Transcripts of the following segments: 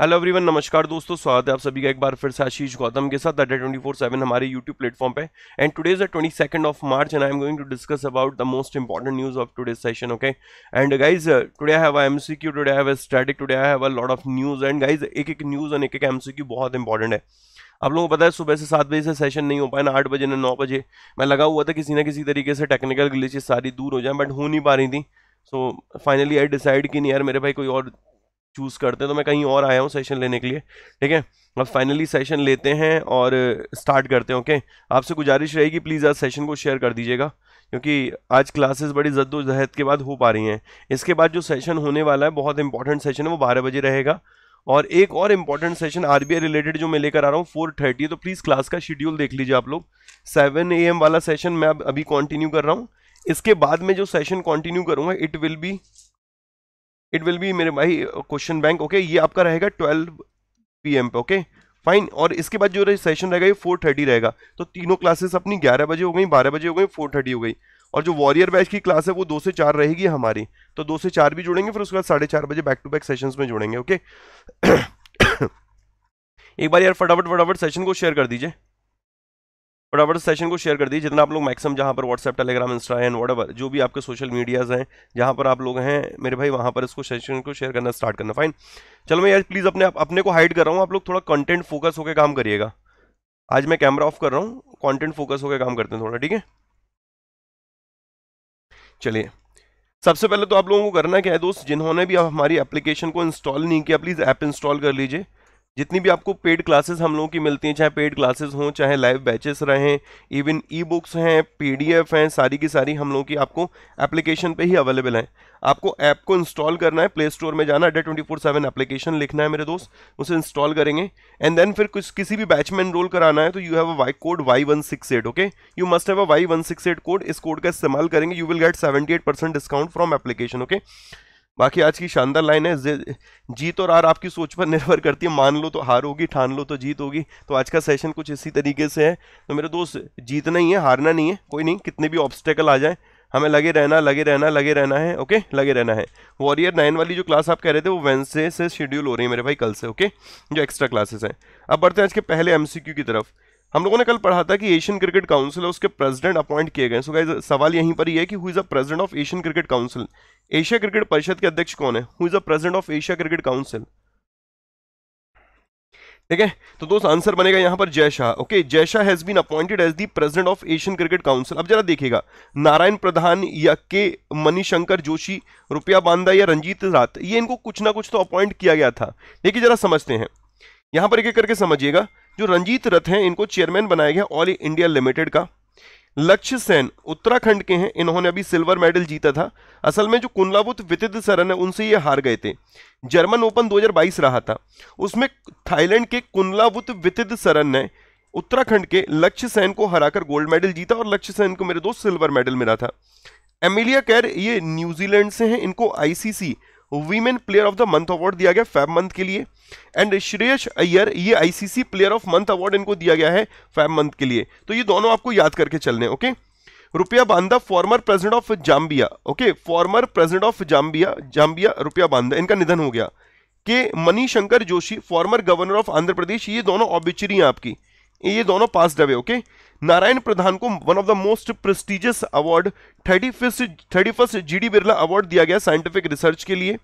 Hello everyone नमस्कार दोस्तों स्वागत है आप सभी का एक बार फिर से आशीष गौतम के साथ अड्डा ट्वेंटी फोर सेवन हमारे यूट्यूब प्लेटफॉर्म पे and today's the twenty second of March and I am going to discuss about the most important news of today session okay and guys today have M C Q today have static today have a lot of news and guys एक एक news and एक एक M C Q बहुत important है आप लोगों को पता है सुबह से सात बजे से सेशन नहीं हो पाया ना आठ बजे ना नौ बजे मैं लगा हुआ था किसी ना किसी तरीके से टेक्निकल ग्लिचेस सारी दूर हो जाए बट हो नहीं पा रही थी सो फाइनली आई डिसाइड कि नहीं यार मेरे भाई कोई और चूज़ करते हैं तो मैं कहीं और आया हूँ सेशन लेने के लिए ठीक है अब फाइनली सेशन लेते हैं और स्टार्ट करते हैं ओके आपसे गुजारिश रहेगी प्लीज़ आज सेशन को शेयर कर दीजिएगा क्योंकि आज क्लासेस बड़ी जद्दोजहद के बाद हो पा रही हैं इसके बाद जो सेशन होने वाला है बहुत इंपॉर्टेंट सेशन है वो बारह बजे रहेगा और एक और इम्पॉर्टेंट सेशन आर रिलेटेड जो मैं लेकर आ रहा हूँ फोर थर्टी तो प्लीज़ क्लास का शेड्यूल देख लीजिए आप लोग सेवन ए वाला सेशन मैं अब अभी कंटिन्यू कर रहा हूँ इसके बाद में जो सेशन कंटिन्यू करूँगा it will be it will be मेरे भाई क्वेश्चन बैंक ओके ये आपका रहेगा ट्वेल्व पी पे ओके फाइन और इसके बाद जो सेशन रहेगा ये फोर थर्टी रहेगा तो तीनों क्लासेस अपनी ग्यारह बजे हो गई बारह बजे हो गई फोर थर्टी हो गई और जो वॉरियर बैच की क्लास है वो दो से चार रहेगी हमारी तो दो से चार भी जुड़ेंगे फिर उसके बाद साढ़े चार बजे बैक टू बैक सेशंस में जुड़ेंगे ओके एक बार यार फटाफट फटाफट सेशन को शेयर कर दीजिए फटाफट सेशन को शेयर कर दीजिए जितना आप लोग मैक्सिमम जहाँ पर WhatsApp Telegram Insta and ever जो भी आपके सोशल मीडियाज़ हैं जहाँ पर आप लोग हैं मेरे भाई वहाँ पर इसको सेशन को शेयर करना स्टार्ट करना फाइन चलो मैं यार प्लीज़ अपने अपने को हाइड कर रहा हूँ आप लोग थोड़ा कंटेंट फोकस होकर काम करिएगा आज मैं कैमरा ऑफ कर रहा हूँ कॉन्टेंट फोकस होकर काम करते हैं थोड़ा ठीक है चलिए सबसे पहले तो आप लोगों को करना क्या है दोस्त जिन्होंने भी हमारी एप्लीकेशन को इंस्टॉल नहीं किया प्लीज़ ऐप इंस्टॉल कर लीजिए जितनी भी आपको पेड क्लासेस हम लोगों की मिलती हैं चाहे पेड क्लासेस हों चाहे लाइव बैचेस रहें इवन ई बुक्स हैं पीडीएफ हैं सारी की सारी हम लोगों की आपको एप्लीकेशन पे ही अवेलेबल हैं आपको ऐप को इंस्टॉल करना है प्ले स्टोर में जाना अड्डा ट्वेंटी फोर सेवन एप्लीकेशन लिखना है मेरे दोस्त उसे इंस्टॉल करेंगे एंड देन फिर कुछ किसी भी बैच में इनरोल कराना है तो you have a Y code Y one six eight okay you must have a Y one six eight code इस कोड का इस्तेमाल करेंगे you will get seventy eight percent discount from application okay बाकी आज की शानदार लाइन है जीत और हार आपकी सोच पर निर्भर करती है मान लो तो हार होगी ठान लो तो जीत होगी तो आज का सेशन कुछ इसी तरीके से है तो मेरे दोस्त जीतना ही है हारना नहीं है कोई नहीं कितने भी ऑब्स्टेकल आ जाए हमें लगे रहना लगे रहना लगे रहना है ओके लगे रहना है वॉरियर नाइन वाली जो क्लास आप कह रहे थे वो वेंसडे से शेड्यूल हो रही है मेरे भाई कल से ओके जो एक्स्ट्रा क्लासेस हैं अब बढ़ते हैं आज के पहले एम की तरफ हम लोगों ने कल पढ़ा था कि एशियन क्रिकेट काउंसिल उसके प्रेसिडेंट अपॉइंट किए गए सो गाइस सवाल यहीं पर ही है कि who is a president of Asian Cricket Council Asia Cricket परिषद के अध्यक्ष कौन है who is a president of Asia Cricket Council ठीक है तो दोस्त आंसर बनेगा यहां पर जय Shah okay Jay Shah has been appointed as the president of Asian Cricket Council अब जरा देखिएगा नारायण प्रधान या के मणिशंकर जोशी रुपया बांदा या रंजीत रात ये इनको कुछ ना कुछ तो अपॉइंट किया गया था देखिए जरा समझते हैं यहां पर एक एक करके समझिएगा जो रंजीत रथ हैं इनको चेयरमैन बनाया गया ऑल इंडिया लिमिटेड का लक्ष्य सेन उत्तराखंड के हैं इन्होंने अभी सिल्वर मेडल जीता था असल में जो कुंडलावुत वितिद सरन है उनसे ये हार गए थे जर्मन ओपन 2022 रहा था उसमें थाईलैंड के कुंडलावुत वितिद सरन ने उत्तराखंड के लक्ष्य सेन को हराकर गोल्ड मेडल जीता और लक्ष्य सेन को मेरे दोस्त सिल्वर मेडल मिला था एमिलिया कैर ये न्यूजीलैंड से हैं इनको ICC women player of the month award दिया गया फैब मंथ के लिए एंड श्रेयस अय्यर ये ICC player of month award इनको दिया गया है फैब मंथ के लिए तो ये दोनों आपको याद करके चलने okay Rupiah Banda former president of Zambia okay former president of Zambia Zambia Rupiah Banda इनका निधन हो गया के Manishankar Joshi former governor of Andhra Pradesh ये दोनों ऑबिचरी हैं आपकी ये दोनों पास डबे ओके okay? नारायण प्रधान को one of the most prestigious award thirty first thirty first G Birla award दिया गया साइंटिफिक रिसर्च के लिए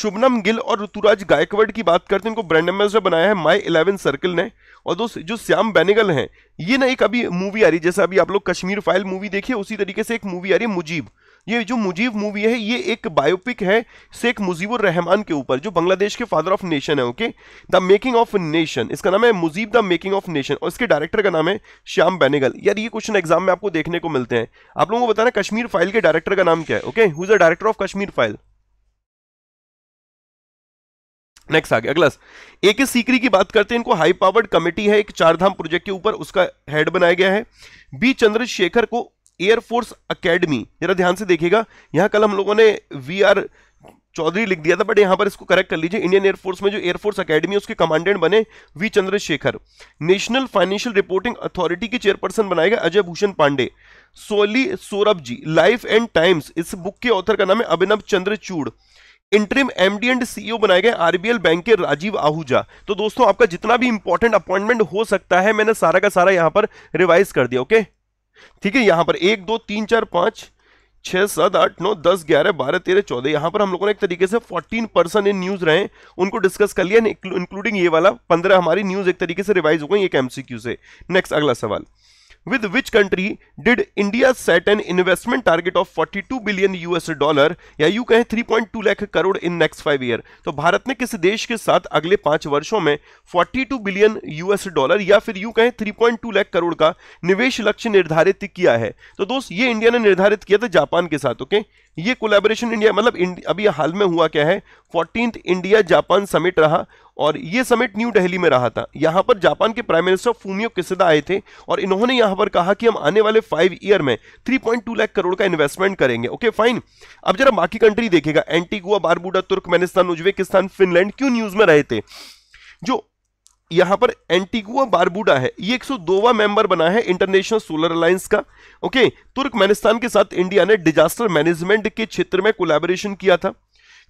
शुभनम गिल और ऋतुराज गायकवाड़ की बात करते हैं इनको ब्रांड एम्बेसडर बनाया है माई इलेवन सर्कल ने और दोस्त जो श्याम बेनेगल हैं ये ना एक अभी मूवी आ रही है जैसे अभी आप लोग कश्मीर फाइल मूवी देखिए उसी तरीके से एक मूवी आ रही है मुजीब ये जो मुजीब मूवी है ये एक बायोपिक है शेख मुजीबुर रहमान के ऊपर जो बांग्लादेश के फादर ऑफ नेशन है okay the making of nation इसका नाम है Mujib the making of nation और इसके डायरेक्टर का नाम है श्याम बेनेगल यार ये क्वेश्चन एग्जाम में आपको देखने को मिलते हैं आप लोगों को बताना कश्मीर फाइल के डायरेक्टर का नाम क्या है okay who is the director of Kashmir file next आगे अगला ए के सीकरी की बात करते हैं इनको हाई पावर्ड कमेटी है एक चारधाम प्रोजेक्ट के ऊपर उसका हेड बनाया गया है बी चंद्रशेखर को एयरफोर्स अकेडमी जरा ध्यान से देखिएगा यहाँ कल हम लोगों ने वी आर चौधरी लिख दिया था बट यहां पर इसको करेक्ट कर लीजिए इंडियन एयरफोर्स में जो एयरफोर्स अकेडमी है उसके कमांडेंट बने V Chandrashekhar national financial reporting authority के चेयरपर्सन बनाए गए Ajay Bhushan Pandey Soli Sorabjee life and times इस बुक के ऑथर का नाम है Abhinav Chandrachud interim MD and CEO बनाए गए आरबीएल बैंक के राजीव आहूजा तो दोस्तों आपका जितना भी इंपॉर्टेंट अपॉइंटमेंट हो सकता है मैंने सारा का सारा यहां पर रिवाइज कर दिया ओके okay? ठीक है यहां पर एक दो तीन चार पांच छह सात आठ नौ दस ग्यारह बारह तेरह चौदह यहां पर हम लोगों ने एक तरीके से फोर्टीन पर्सन इन न्यूज रहे उनको डिस्कस कर लिया इंक्लूडिंग ये वाला पंद्रह हमारी न्यूज एक तरीके से रिवाइज हो गई एक एमसीक्यू से नेक्स्ट अगला सवाल with which country did India set an investment target of 42 billion US dollar या यू कहें 3.2 lakh crore in next five year तो भारत ने किस देश के साथ अगले पांच वर्षों में 42 बिलियन यूएस डॉलर या फिर यू कहें 3.2 लाख करोड़ का निवेश लक्ष्य निर्धारित किया है तो दोस्त ये इंडिया ने निर्धारित किया था जापान के साथ ओके okay? ये कोलेबोरेशन इंडिया मतलब इंड, अभी हाल में हुआ क्या है फोर्टीन इंडिया जापान समिट रहा और ये समिट न्यू दिल्ली में रहा था यहाँ पर जापान के प्राइम मिनिस्टर फूमियो किसदा आए थे और इन्होंने यहाँ पर कहा कि हम आने वाले फाइव ईयर में 3.2 लाख करोड़ का इन्वेस्टमेंट करेंगे ओके फाइन अब जरा बाकी कंट्री देखेगा Antigua Barbuda Turkmenistan Uzbekistan Finland क्यों न्यूज में रहे थे जो यहां पर एंटीगुआ बारबूडा है ये 102वां मेंबर बना है इंटरनेशनल सोलर अलायंस का ओके तुर्कमेनिस्तान के साथ इंडिया ने डिजास्टर मैनेजमेंट के क्षेत्र में कोलैबोरेशन किया था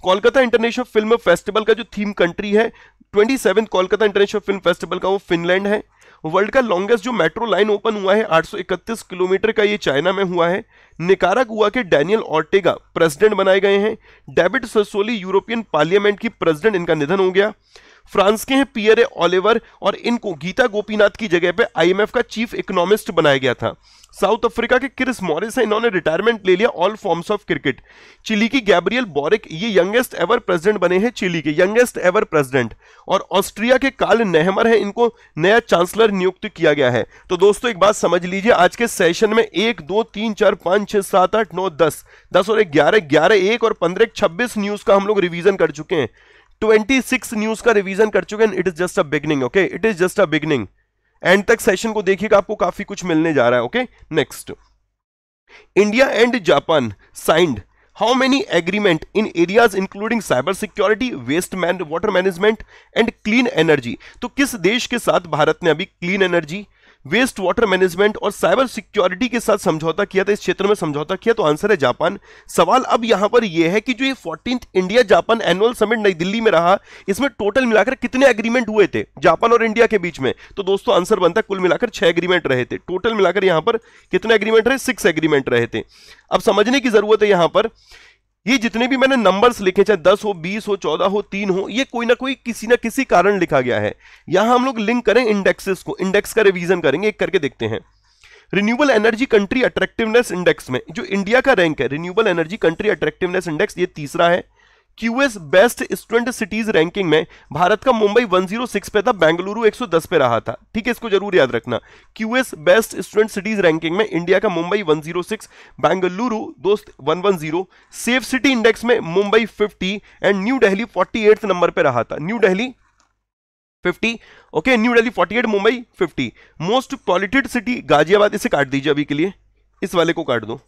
कोलकाता इंटरनेशनल फिल्म फेस्टिवल का जो थीम कंट्री है 27 कोलकाता इंटरनेशनल फिल्म फेस्टिवल का वो फिनलैंड है वर्ल्ड का लॉन्गेस्ट जो मेट्रो लाइन ओपन हुआ है 831 किलोमीटर का ये चाइना में हुआ है निकारागुआ के डैनियल ऑर्टेगा प्रेसिडेंट बनाए गए हैं डेविड ससोली यूरोपियन पार्लियामेंट की प्रेसिडेंट इनका निधन हो गया फ्रांस के हैं पियर ओलिवर और इनको गीता गोपीनाथ की जगह पे आईएमएफ का चीफ इकोनॉमिस्ट बनाया गया था साउथ अफ्रीका के क्रिस मॉरिस है इन्होंने रिटायरमेंट ले लिया all forms of cricket Chile की गैब्रियल बोरिक ये यंगेस्ट एवर प्रेसिडेंट बने हैं चिली के यंगेस्ट एवर प्रेसिडेंट और ऑस्ट्रिया के काल नेहमर है इनको नया चांसलर नियुक्त किया गया है तो दोस्तों एक बात समझ लीजिए आज के सेशन में एक दो तीन चार पांच छह सात आठ नौ दस दस और ग्यारह ग्यारह एक और पंद्रह छब्बीस न्यूज का हम लोग रिविजन कर चुके हैं 26 न्यूज का रिवीजन कर चुके हैं it is just a beginning okay it is just a beginning and तक सेशन को देखिएगा आपको काफी कुछ मिलने जा रहा है okay next India and Japan signed how many agreement in areas including cyber security waste man water management and clean energy तो किस देश के साथ भारत ने अभी clean energy waste water management और साइबर सिक्योरिटी के साथ समझौता किया था इस क्षेत्र में समझौता किया तो आंसर है जापान सवाल अब यहां पर यह है कि जो ये fourteen India Japan annual summit नई दिल्ली में रहा इसमें टोटल मिलाकर कितने एग्रीमेंट हुए थे जापान और इंडिया के बीच में तो दोस्तों आंसर बनता कुल मिलाकर छह एग्रीमेंट रहे थे टोटल मिलाकर यहां पर कितने एग्रीमेंट रहे सिक्स एग्रीमेंट रहे थे अब समझने की जरूरत है यहां पर ये जितने भी मैंने नंबर्स लिखे चाहे दस हो बीस हो चौदह हो तीन हो ये कोई ना कोई किसी ना किसी कारण लिखा गया है यहां हम लोग लिंक करें इंडेक्सेस को इंडेक्स का रिवीजन करेंगे एक करके देखते हैं renewable energy country attractiveness index में जो इंडिया का रैंक है renewable energy country attractiveness index ये तीसरा है QS best student cities ranking में भारत का मुंबई 106 पे था बेंगलुरु 110 पे रहा था ठीक है इसको जरूर याद रखना QS best student cities ranking में इंडिया का मुंबई 106 बेंगलुरु दोस्त 110 सेफ सिटी इंडेक्स में Mumbai 50 and new Delhi at number पे रहा था new Delhi 50 okay new forty eight Mumbai fifty most polluted city Ghaziabad इसे काट दीजिए अभी के लिए इस वाले को काट दो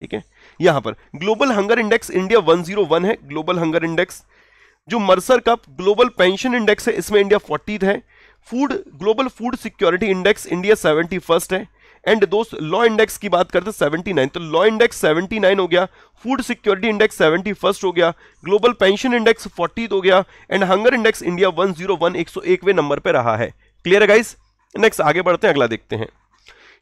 ठीक है यहां पर ग्लोबल हंगर इंडेक्स इंडिया 101 है ग्लोबल हंगर इंडेक्स जो Mercer cup global pension index है इसमें इंडिया फोर्टीथ है food global food security index India seventy first है एंड दोस्त लॉ इंडेक्स की बात करते हैं सेवेंटी नाइन तो लॉ इंडेक्स सेवेंटी नाइन हो गया food security index seventy first हो गया ग्लोबल पेंशन इंडेक्स फोर्टीथ हो गया and hunger index India one zero one एक सौ एकवे नंबर पर रहा है क्लियर है गाइस नेक्स्ट आगे बढ़ते हैं अगला देखते हैं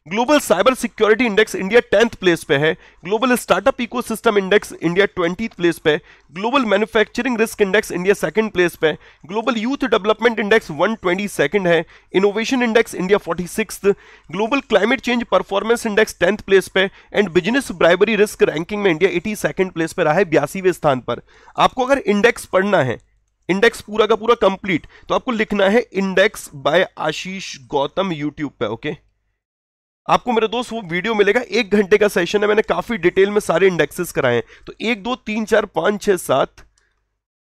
global cyber security index India tenth place पे है global startup ecosystem index India twenty place पे global manufacturing risk index India second place पे global youth development index one twenty second है innovation index India forty six global climate change performance index tenth place पे and business bribery risk ranking में India eighty second place पे रहा है बयासीवें स्थान पर आपको अगर इंडेक्स पढ़ना है इंडेक्स पूरा का पूरा कंप्लीट तो आपको लिखना है index by Ashish Gautam YouTube पे ओके okay? आपको मेरे दोस्त वो वीडियो मिलेगा एक घंटे का सेशन है मैंने काफी डिटेल में सारे इंडेक्सेस कराए हैं तो एक दो तीन चार पांच छह सात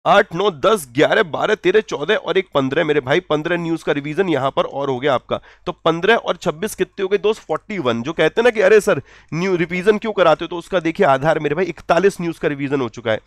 आठ नौ दस ग्यारह बारह तेरह चौदह और एक पंद्रह मेरे भाई पंद्रह न्यूज का रिवीजन यहां पर और हो गया आपका तो पंद्रह और छब्बीस कितने हो गए दोस्त फोर्टी वन जो कहते हैं ना कि अरे सर न्यू रिवीजन क्यों कराते हो तो उसका देखिए आधार मेरे भाई इकतालीस न्यूज का रिवीजन हो चुका है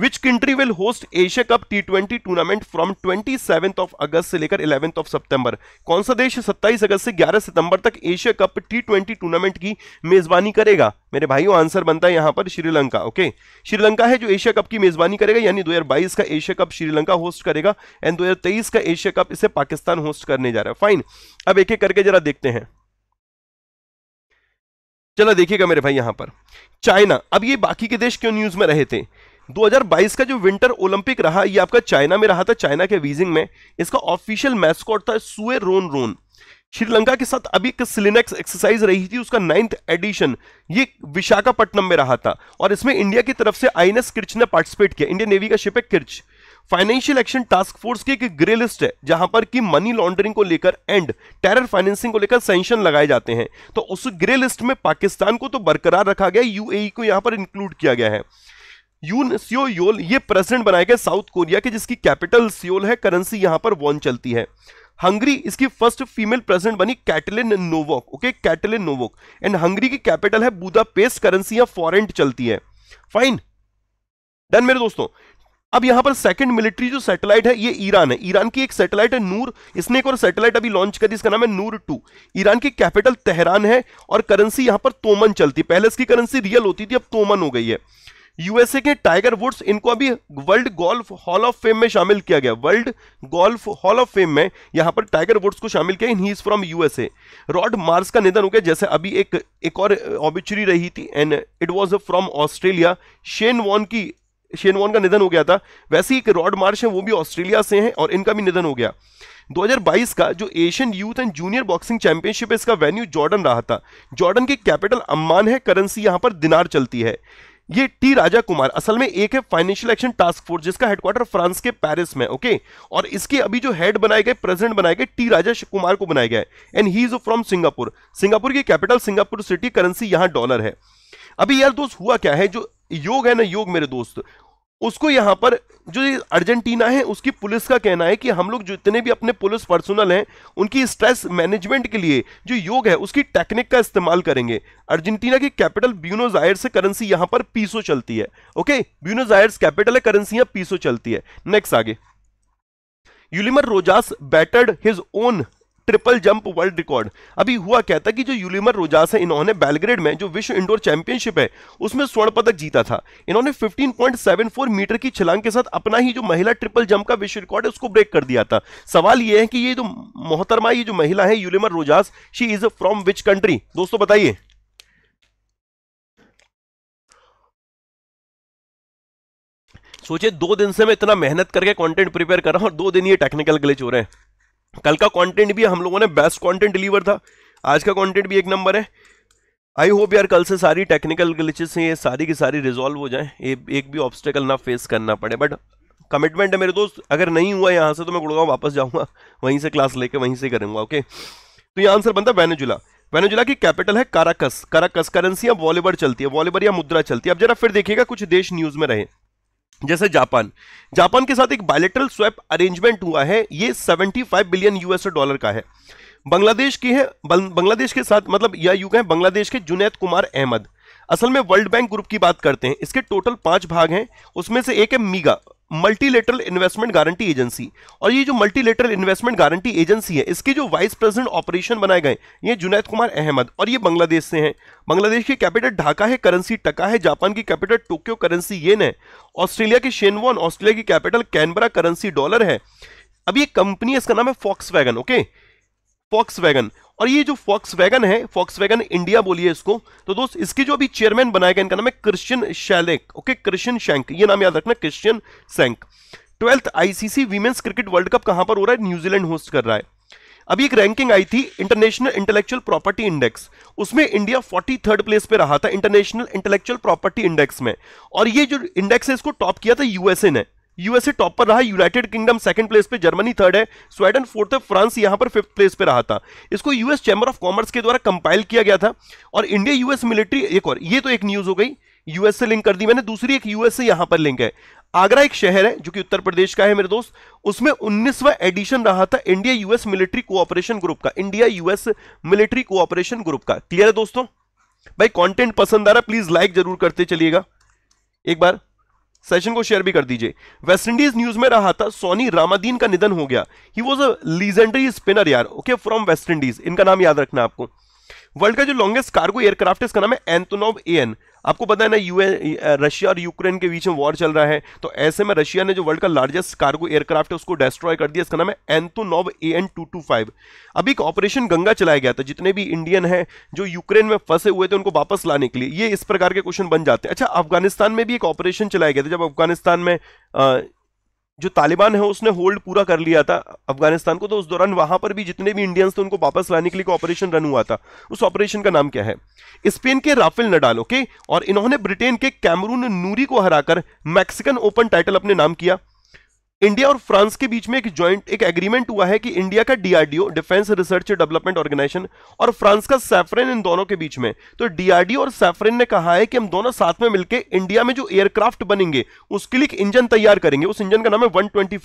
which country will host Asia Cup T twenty tournament from twenty of अगस्त से लेकर इलेवेंथ ऑफ सितंबर कौन सा देश 27 अगस्त से 11 सितंबर तक Asia Cup T twenty tournament की मेजबानी करेगा मेरे भाइयों आंसर बनता है यहां पर श्रीलंका ओके श्रीलंका है जो एशिया कप की मेजबानी करेगा यानी 2022 का एशिया कप श्रीलंका होस्ट करेगा एंड 2023 का एशिया कप इसे पाकिस्तान होस्ट करने जा रहा है फाइन अब एक एक करके जरा देखते हैं चलो देखिएगा मेरे भाई यहां पर चाइना अब ये बाकी के देश क्यों न्यूज में रहे थे 2022 का जो विंटर ओलंपिक रहा ये आपका चाइना में रहा था चाइना के वीजिंग में इसका ऑफिशियल मैस्कॉट था सुए रोन रोन श्रीलंका के साथ अभी एक सिलिनेक्स एक्सरसाइज रही थी उसका नाइन्थ एडिशन ये विशाखापट्टनम में रहा था और इसमें इंडिया की तरफ से आई किर्च ने पार्टिसिपेट किया इंडियन नेवी का शिप है Kirch financial action task force की एक ग्रे लिस्ट है जहां पर कि मनी लॉन्ड्रिंग को लेकर एंड टेरर फाइनेंसिंग को लेकर सेंशन लगाए जाते हैं तो उस ग्रे लिस्ट में पाकिस्तान को तो बरकरार रखा गया यूएई e को यहां पर इंक्लूड किया गया है यून सियो योल ये प्रेसिडेंट बनाए गए साउथ कोरिया के जिसकी कैपिटल सियोल है करेंसी यहां पर वॉन चलती है हंगरी इसकी फर्स्ट फीमेल प्रेसिडेंट बनी Katalin Novak okay Katalin Novak and Hungary की कैपिटल है बुदापेस्ट करेंसी या फॉरेंट चलती है फाइन डन मेरे दोस्तों अब यहां पर सेकंड मिलिट्री जो सैटेलाइट है ये ईरान है ईरान की एक सैटेलाइट है नूर इसने एक और सैटेलाइट अभी लॉन्च करी इसका नाम है नूर टू ईरान की कैपिटल तेहरान है और करेंसी यहां पर तोमन चलती है पहले इसकी करेंसी रियल होती थी अब तोमन हो गई है यूएसए के टाइगर वुड्स इनको अभी world golf hall of fame में शामिल किया गया world golf hall of fame में यहां पर टाइगर वुड्स को शामिल किया and he is from USA Rod Marsh का निधन हो गया जैसे अभी एक एक और ऑबिचुरी रही थी and it was from Australia Shane Warne की शेन वॉन का निधन हो गया था वैसे ही एक रॉड मार्श है वो भी ऑस्ट्रेलिया से है और इनका भी निधन हो गया 2022 का जो Asian youth and junior boxing championship है इसका वेन्यू जॉर्डन रहा था जॉर्डन की कैपिटल अम्मान है करेंसी यहां पर दिनार चलती है ये टी राजा कुमार असल में एक है फाइनेंशियल एक्शन टास्क फोर्स जिसका हेडक्वार्टर फ्रांस के पेरिस में ओके और इसके अभी जो हेड बनाए गए प्रेसिडेंट बनाए गए टी राजा कुमार को बनाया गया है and he is from Singapore Singapore की कैपिटल सिंगापुर सिटी करेंसी यहां डॉलर है अभी यार दोस्त हुआ क्या है जो योग है ना योग मेरे दोस्त उसको यहां पर जो अर्जेंटीना है उसकी पुलिस का कहना है कि हम लोग जितने भी अपने पुलिस पर्सनल हैं उनकी स्ट्रेस मैनेजमेंट के लिए जो योग है उसकी टेक्निक का इस्तेमाल करेंगे अर्जेंटीना की कैपिटल ब्यूनोज से करेंसी यहां पर पीसो चलती है ओके ब्यूनोज कैपिटल है करेंसी यहां पीसो चलती है नेक्स्ट आगे Yulimar Rojas bettered his own triple jump world record अभी हुआ क्या था कि जो यूलिमर रोजास है इन्होंने बेलग्रेड में जो विश्व इंडोर चैंपियनशिप है उसमें स्वर्ण पदक जीता था इन्होंने 15.74 मीटर की छलांग के साथ अपना ही जो महिला ट्रिपल जंप का विश्व रिकॉर्ड है उसको ब्रेक कर दिया था सवाल यह है कि ये जो मोहतरमा ये जो महिला है Yulimar Rojas she is from which country दोस्तों बताइए सोचे दो दिन से मैं इतना मेहनत करके कंटेंट प्रिपेयर कर रहा हूं और दो दिन ये टेक्निकल ग्लिच हो रहे हैं कल का कंटेंट भी हम लोगों ने बेस्ट कंटेंट डिलीवर था आज का कंटेंट भी एक नंबर है आई होप यार कल से सारी टेक्निकल ग्लिचेस हैं ये सारी की सारी रिजॉल्व हो जाए एक भी ऑब्स्टेकल ना फेस करना पड़े बट कमिटमेंट है मेरे दोस्त अगर नहीं हुआ यहाँ से तो मैं गुड़गांव वापस जाऊँगा वहीं से क्लास लेके वहीं से करूँगा ओके तो ये आंसर बनता है वेनेजुला वेनेजुला की कैपिटल है काराकस काराकस करेंसी या वॉलीबर चलती है वॉलीबर या मुद्रा चलती है अब जरा फिर देखिएगा कुछ देश न्यूज़ में रहे जैसे जापान जापान के साथ एक बायलेटरल स्वैप अरेंजमेंट हुआ है ये 75 बिलियन यूएस डॉलर का है बांग्लादेश की है बांग्लादेश के साथ मतलब या यू कहें बांग्लादेश के जुनेद कुमार अहमद असल में वर्ल्ड बैंक ग्रुप की बात करते हैं इसके टोटल पांच भाग हैं उसमें से एक है MIGA multilateral investment guarantee agency और ये जो मल्टीलेटरल इन्वेस्टमेंट गारंटी एजेंसी है इसके जो वाइस प्रेसिडेंट ऑपरेशन बनाए गए ये जुनैद कुमार अहमद और ये बांग्लादेश से हैं बांग्लादेश की कैपिटल ढाका है करेंसी टका है जापान की कैपिटल टोक्यो करेंसी येन है ऑस्ट्रेलिया की शेनवॉन ऑस्ट्रेलिया की कैपिटल कैनबरा करेंसी डॉलर है अब ये कंपनी इसका नाम है Volkswagen okay Volkswagen और ये जो फॉक्स वैगन है फॉक्स वैगन इंडिया बोलिए इसको तो दोस्त इसके जो अभी चेयरमैन बनाया गया इनका नाम है क्रिश्चियन शैलेक ओके क्रिश्चियन शैंक ये नाम याद रखना क्रिश्चियन सैंक twelfth ICC women's cricket world cup कहां पर हो रहा है न्यूजीलैंड होस्ट कर रहा है अभी एक रैंकिंग आई थी इंटरनेशनल इंटेलेक्चुअल प्रॉपर्टी इंडेक्स उसमें इंडिया फोर्टी थर्ड प्लेस पे रहा था इंटरनेशनल इंटेलेक्चुअल प्रॉपर्टी इंडेक्स में और ये जो इंडेक्स है इसको टॉप किया था यूएसए ने यूएसए टॉप पर रहा यूनाइटेड किंगडम सेकंड प्लेस पे जर्मनी थर्ड है स्वीडन फोर्थ है फ्रांस यहां पर फिफ्थ प्लेस पे रहा था इसको यूएस चैम्बर ऑफ कॉमर्स के द्वारा कंपाइल किया गया था और इंडिया यूएस मिलिट्री एक और ये तो एक न्यूज हो गई यूएस से लिंक कर दी मैंने दूसरी एक यूएस से यहां पर लिंक है आगरा एक शहर है जो कि उत्तर प्रदेश का है मेरे दोस्त उसमें उन्नीसवा एडिशन रहा था India US military cooperation group का India US military cooperation group का क्लियर है दोस्तों भाई कंटेंट पसंद आ रहा प्लीज लाइक जरूर करते चलिएगा एक बार सेशन को शेयर भी कर दीजिए वेस्टइंडीज न्यूज में रहा था सोनी रामादीन का निधन हो गया he was a legendary spinner यार ओके फ्रॉम वेस्ट इंडीज इनका नाम याद रखना आपको वर्ल्ड का जो लॉन्गेस्ट कार्गो एयरक्राफ्ट इसका नाम है एंतोनोव एन आपको पता है ना यूए रशिया और यूक्रेन के बीच में वॉर चल रहा है तो ऐसे में रशिया ने जो वर्ल्ड का लार्जेस्ट कार्गो एयरक्राफ्ट है उसको डिस्ट्रॉय कर दिया इसका नाम है नोव A N two two five अभी एक ऑपरेशन गंगा चलाया गया था जितने भी इंडियन हैं जो यूक्रेन में फंसे हुए थे उनको वापस लाने के लिए ये इस प्रकार के क्वेश्चन बन जाते हैं अच्छा अफगानिस्तान में भी एक ऑपरेशन चलाया गया था जब अफगानिस्तान में जो तालिबान है उसने होल्ड पूरा कर लिया था अफगानिस्तान को तो उस दौरान वहां पर भी जितने भी इंडियंस थे उनको वापस लाने के लिए ऑपरेशन रन हुआ था उस ऑपरेशन का नाम क्या है स्पेन के राफेल नडाल ओके और इन्होंने ब्रिटेन के कैमरून नूरी को हराकर मैक्सिकन ओपन टाइटल अपने नाम किया इंडिया और फ्रांस के बीच में एक ज्वाइंट एक एग्रीमेंट हुआ है कि इंडिया का DRDO defence research development organisation और फ्रांस का सैफरेन इन दोनों के बीच में तो डीआरडीओ और सैफरेन ने कहा है कि हम दोनों साथ में मिलकर इंडिया में जो एयरक्राफ्ट बनेंगे उसके लिए एक इंजन तैयार करेंगे उस इंजन का नाम है वन ट्वेंटी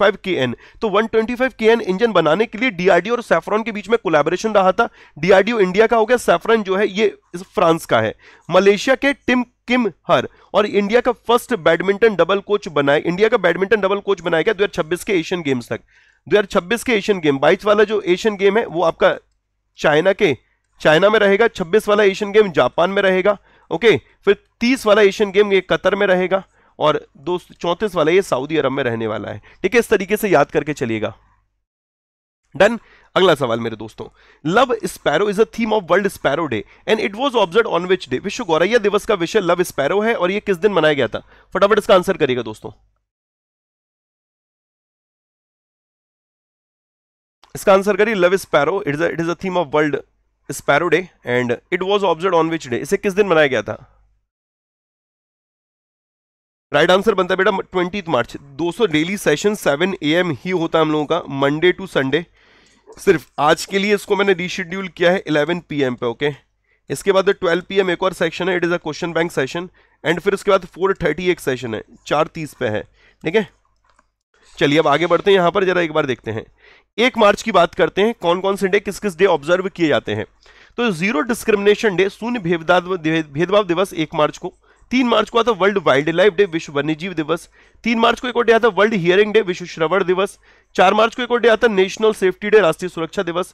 तो वन ट्वेंटी इंजन बनाने के लिए डीआरडीओ और सैफरन के बीच में कोलेबोरेशन रहा था डीआरडीओ इंडिया का हो गया सैफरन जो है ये फ्रांस का है मलेशिया के टिम किम हर और इंडिया का फर्स्ट बैडमिंटन डबल कोच बनाया इंडिया का बैडमिंटन डबल कोच बनाया गया 2026 के एशियन गेम्स तक 2026 के एशियन गेम बाईस वाला जो एशियन गेम है वो आपका चाइना के चाइना में रहेगा 26 वाला एशियन गेम जापान में रहेगा ओके फिर 30 वाला एशियन गेम ये कतर में रहेगा और दो चौंतीस वाला ये सऊदी अरब में रहने वाला है ठीक है इस तरीके से याद करके चलिएगा डन अगला सवाल मेरे दोस्तों love sparrow is a theme of world sparrow day and it was observe on which day विश्व गौरैया दिवस का विषय लव स्पैरो है और ये किस दिन मनाया गया था फटाफट इसका आंसर करिएगा दोस्तों इसका आंसर करिए love sparrow it it is a theme of world sparrow day and it was observe on which day इसे किस दिन मनाया गया था राइट right आंसर बनता है बेटा twenty March 200 daily session 7 AM ही होता है हम लोगों का मंडे टू संडे सिर्फ आज के लिए इसको मैंने रीशेड्यूल किया है 11 पीएम पे ओके इसके बाद 12 पीएम एक और सेशन है it is a question bank session and फिर उसके बाद 4:30 एक सेशन है 4:30 पे है ठीक है चलिए अब आगे बढ़ते हैं यहां पर जरा एक बार देखते हैं एक मार्च की बात करते हैं कौन कौन से डे किस किस डे ऑब्जर्व किए जाते हैं तो जीरो डिस्क्रिमिनेशन डे शून्य भेदभाव दिवस एक मार्च को तीन मार्च को आता वर्ल्ड वाइल्ड लाइफ डे विश्व वन्यजीव दिवस तीन मार्च को एक और डे आता वर्ल्ड हियरिंग डे विश्व श्रवण दिवस चार मार्च को एक और डे आता नेशनल सेफ्टी डे राष्ट्रीय सुरक्षा दिवस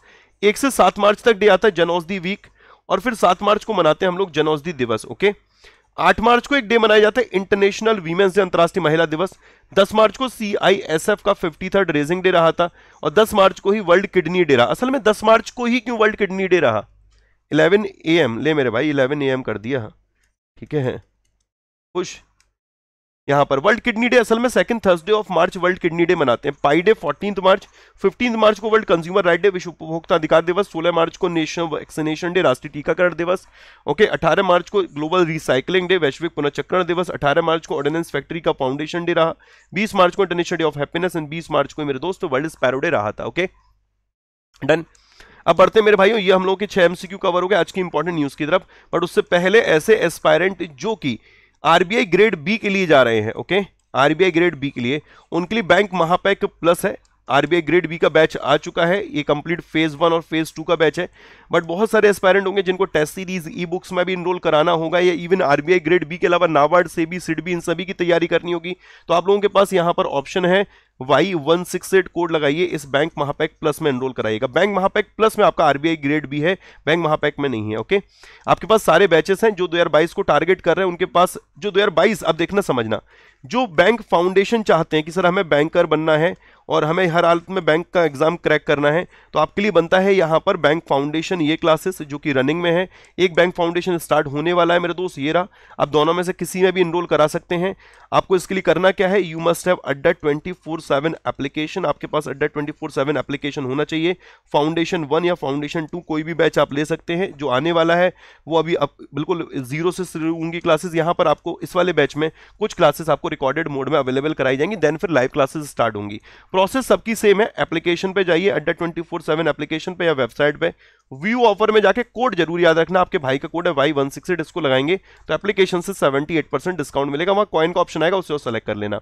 एक से सात मार्च तक डे आता है औषधि वीक और फिर सात मार्च को मनाते हैं हम लोग औषधि दिवस ओके आठ मार्च को एक डे मनाया जाता है इंटरनेशनल वीमेंस डे अंतर्राष्ट्रीय महिला दिवस दस मार्च को सी आई एस एफ का फिफ्टी थर्ड रेजिंग डे रहा था और दस मार्च को ही वर्ल्ड किडनी डे रहा असल में दस मार्च को ही क्यों वर्ल्ड किडनी डे रहा इलेवन ए एम ले मेरे भाई इलेवन ए एम कर दिया ठीक है खुश यहां पर वर्ल्ड किडनी डे असल में second Thursday of March world kidney day मनाते हैं pi day fourteen March fifteen March को वर्ल्ड कंज्यूमर राइट डे विश्व उपभोक्ता अधिकार दिवस सोलह मार्च को नेशनल वैक्सीनेशन डे राष्ट्रीय टीकाकरण दिवस ओके अठारह मार्च को ग्लोबल रिसाइकलिंग डे वैश्विक पुनर्चक्रण दिवस अठारह मार्च को ऑर्डिनेंस फैक्ट्री का फाउंडेशन डे रहा बीस मार्च को international day of happiness and बीस मार्च को मेरे दोस्त वर्ल्ड स्पैरो डे रहा था ओके डन अब बढ़ते मेरे भाइयों ये हम लोग के छह एमसीक्यू कवर हो गए आज की इंपॉर्टेंट न्यूज की तरफ बट उससे पहले ऐसे एस्पायरेंट जो की आरबीआई ग्रेड बी के लिए जा रहे हैं ओके आरबीआई ग्रेड बी के लिए उनके लिए बैंक महापैक प्लस है आरबीआई ग्रेड बी का बैच आ चुका है ये कंप्लीट फेज वन और फेज टू का बैच है बट बहुत सारे एस्पायरेंट होंगे जिनको टेस्ट सीरीज ई बुक्स में भी इनरोल कराना होगा या इवन आरबीआई ग्रेड बी के अलावा नाबार्ड से भी सिडबी इन सभी की तैयारी करनी होगी तो आप लोगों के पास यहाँ पर ऑप्शन है Y one six eight code लगाइए इस बैंक महापैक प्लस में एनरोल कराइएगा बैंक महापैक प्लस में आपका आरबीआई ग्रेड भी है बैंक महापैक में नहीं है ओके आपके पास सारे बैचेस हैं जो 2022 को टारगेट कर रहे हैं उनके पास जो 2022 अब देखना समझना जो बैंक फाउंडेशन चाहते हैं कि सर हमें बैंकर बनना है और हमें हर हालत में बैंक का एग्जाम क्रैक करना है तो आपके लिए बनता है यहाँ पर बैंक फाउंडेशन ये क्लासेस जो कि रनिंग में है एक बैंक फाउंडेशन स्टार्ट होने वाला है मेरे दोस्त ये रहा आप दोनों में से किसी में भी इनरोल करा सकते हैं आपको इसके लिए करना क्या है you must have Adda twenty four seven application आपके पास Adda twenty four seven application होना चाहिए फाउंडेशन वन या फाउंडेशन टू कोई भी बैच आप ले सकते हैं जो आने वाला है वो अभी आप बिल्कुल जीरो से शुरू होंगी क्लासेस यहाँ पर आपको इस वाले बैच में कुछ क्लासेस आपको रिकॉर्डेड मोड में अवेलेबल कराई जाएंगी देन फिर लाइव क्लासेस स्टार्ट होंगी प्रोसेस सबकी सेम है एप्लीकेशन पर जाइए अड्डा ट्वेंटी फोर एप्लीकेशन पर या वेबसाइट पर व्यू ऑफर में जाके कोड जरूर याद रखना आपके भाई का कोड है वाई वन सिक्स एट इसको लगाएंगे तो एप्लीकेशन से सेवेंटी एट परसेंट डिस्काउंट मिलेगा वहाँ कॉइन का ऑप्शन आएगा उसे सेलेक्ट कर लेना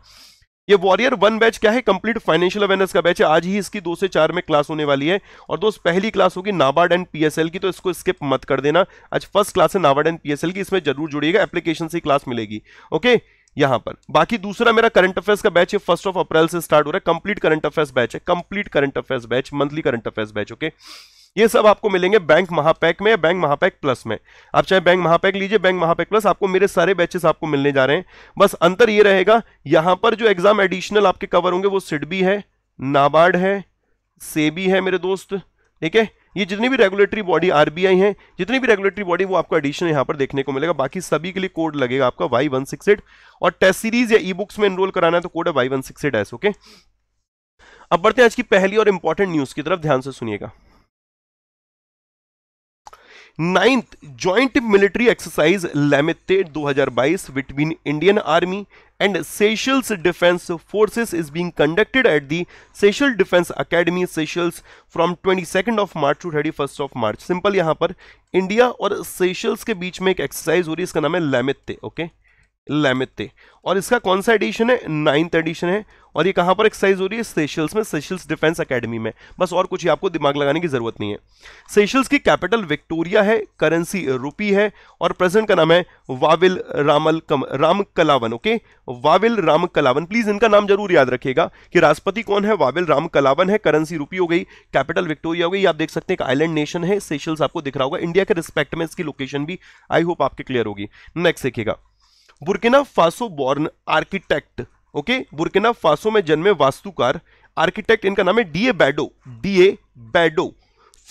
ये वॉरियर वन बैच क्या है कंप्लीट फाइनेंशियल अवेयरनेस का बैच है आज ही इसकी दो से चार में क्लास होने वाली है और दोस्त पहली क्लास होगी नाबार्ड एंड पीएसएल की तो इसको स्किप मत कर देना आज फर्स्ट क्लास है नाबार्ड एंड पीएसएल की इसमें जरूर जुड़िएगा एप्लीकेशन से क्लास मिलेगी ओके यहां पर बाकी दूसरा मेरा करंट अफेयर्स का बैच है फर्स्ट ऑफ अप्रैल से स्टार्ट हो रहा है कंप्लीट करंट अफेयर्स बैच है complete current affairs batch monthly current affairs batch okay okay? ये सब आपको मिलेंगे बैंक महापैक में या बैंक महापैक प्लस में आप चाहे बैंक महापैक लीजिए बैंक महापैक प्लस आपको मेरे सारे बैचेस आपको मिलने जा रहे हैं बस अंतर ये रहेगा यहां पर जो एग्जाम एडिशनल आपके कवर होंगे वो सिडबी है नाबार्ड है सेबी है मेरे दोस्त ठीक है ये जितनी भी रेगुलेटरी बॉडी आरबीआई है जितनी भी रेगुलेटरी बॉडी वो आपको एडिशनल यहां पर देखने को मिलेगा बाकी सभी के लिए कोड लगेगा आपका वाई वन सिक्स एट और टेस्ट सीरीज या ई बुक्स में एनरोल कराना है तो कोड है Y one six eight S okay अब बढ़ते हैं आज की पहली और इंपॉर्टेंट न्यूज की तरफ ध्यान से सुनिएगा ninth joint military exercise Lamitiye 2022 between Indian army and Seychelles defence forces is being conducted at the Seychelles defence academy Seychelles from twenty second of March to first of March simple यहां पर India और Seychelles के बीच में एक exercise हो रही है इसका नाम है लेमिते ओके okay? लेमिते और इसका कौन सा एडिशन है नाइन्थ एडिशन है और ये कहाँ पर एक्सरसाइज हो रही है सेशल्स में सेशल्स डिफेंस एकेडमी में बस और कुछ ही आपको दिमाग लगाने की जरूरत नहीं है सेशल्स की कैपिटल विक्टोरिया है करेंसी रूपी है और प्रेजेंट का नाम है वाविल रामल कम, Ramkalawan okay Wavel Ramkalawan please इनका नाम जरूर याद रखिएगा कि राष्ट्रपति कौन है वाविल राम कलावन है करेंसी रूपी हो गई कैपिटल विक्टोरिया हो गई आप देख सकते हैं एक आईलैंड नेशन है सेशल्स आपको दिख रहा होगा इंडिया के रिस्पेक्ट में इसकी लोकेशन भी आई होप आपके क्लियर होगी नेक्स्ट देखिएगा Burkina Faso born architect okay Burkina Faso में जन्मे वास्तुकार आर्किटेक्ट इनका नाम है D A Bado D A Bado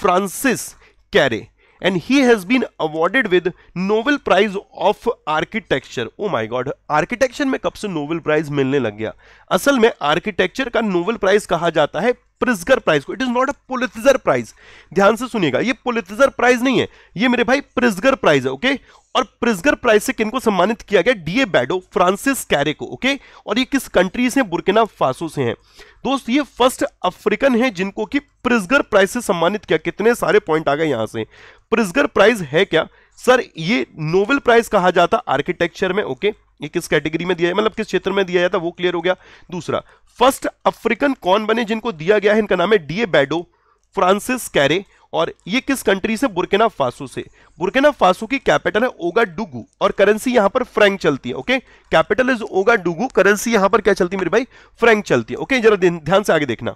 Francis Kere and he has been awarded with Nobel prize of architecture oh my God architecture में कब से नोबेल प्राइज मिलने लग गया असल में आर्किटेक्चर का नोबेल प्राइज कहा जाता है प्रिजगर प्राइज को it is not a Pulitzer prize ध्यान से सुनिएगा ये पुलितजर प्राइज नहीं है ये मेरे भाई प्रिजगर प्राइज है ओके और प्रिजगर प्राइज से किनको सम्मानित किया गया डीए बैडो फ्रांसिस कैरे को ओके और ये किस कंट्री से बुर्किना फासो से हैं दोस्त ये फर्स्ट अफ्रीकन है जिनको कि प्रिजगर प्राइज से सम्मानित किया कितने सारे पॉइंट आ गए यहां से प्रिजगर प्राइज है क्या सर ये नोबेल प्राइज कहा जाता आर्किटेक्चर में ओके okay? ये किस कैटेगरी में दिया है मतलब किस क्षेत्र में दिया जाता है वो क्लियर हो गया दूसरा फर्स्ट अफ्रीकन कौन बने जिनको दिया गया है इनका नाम है डीए बैडो फ्रांसिस कैरे और ये किस कंट्री से बुरकेना फासो से बुरकेना फासो की कैपिटल है ओगा डुगू और करेंसी यहां पर फ्रैंक चलती है ओके कैपिटल इज ओगा डुगू करेंसी यहां पर क्या चलती है मेरे भाई फ्रैंक चलती है ओके जरा ध्यान से आगे देखना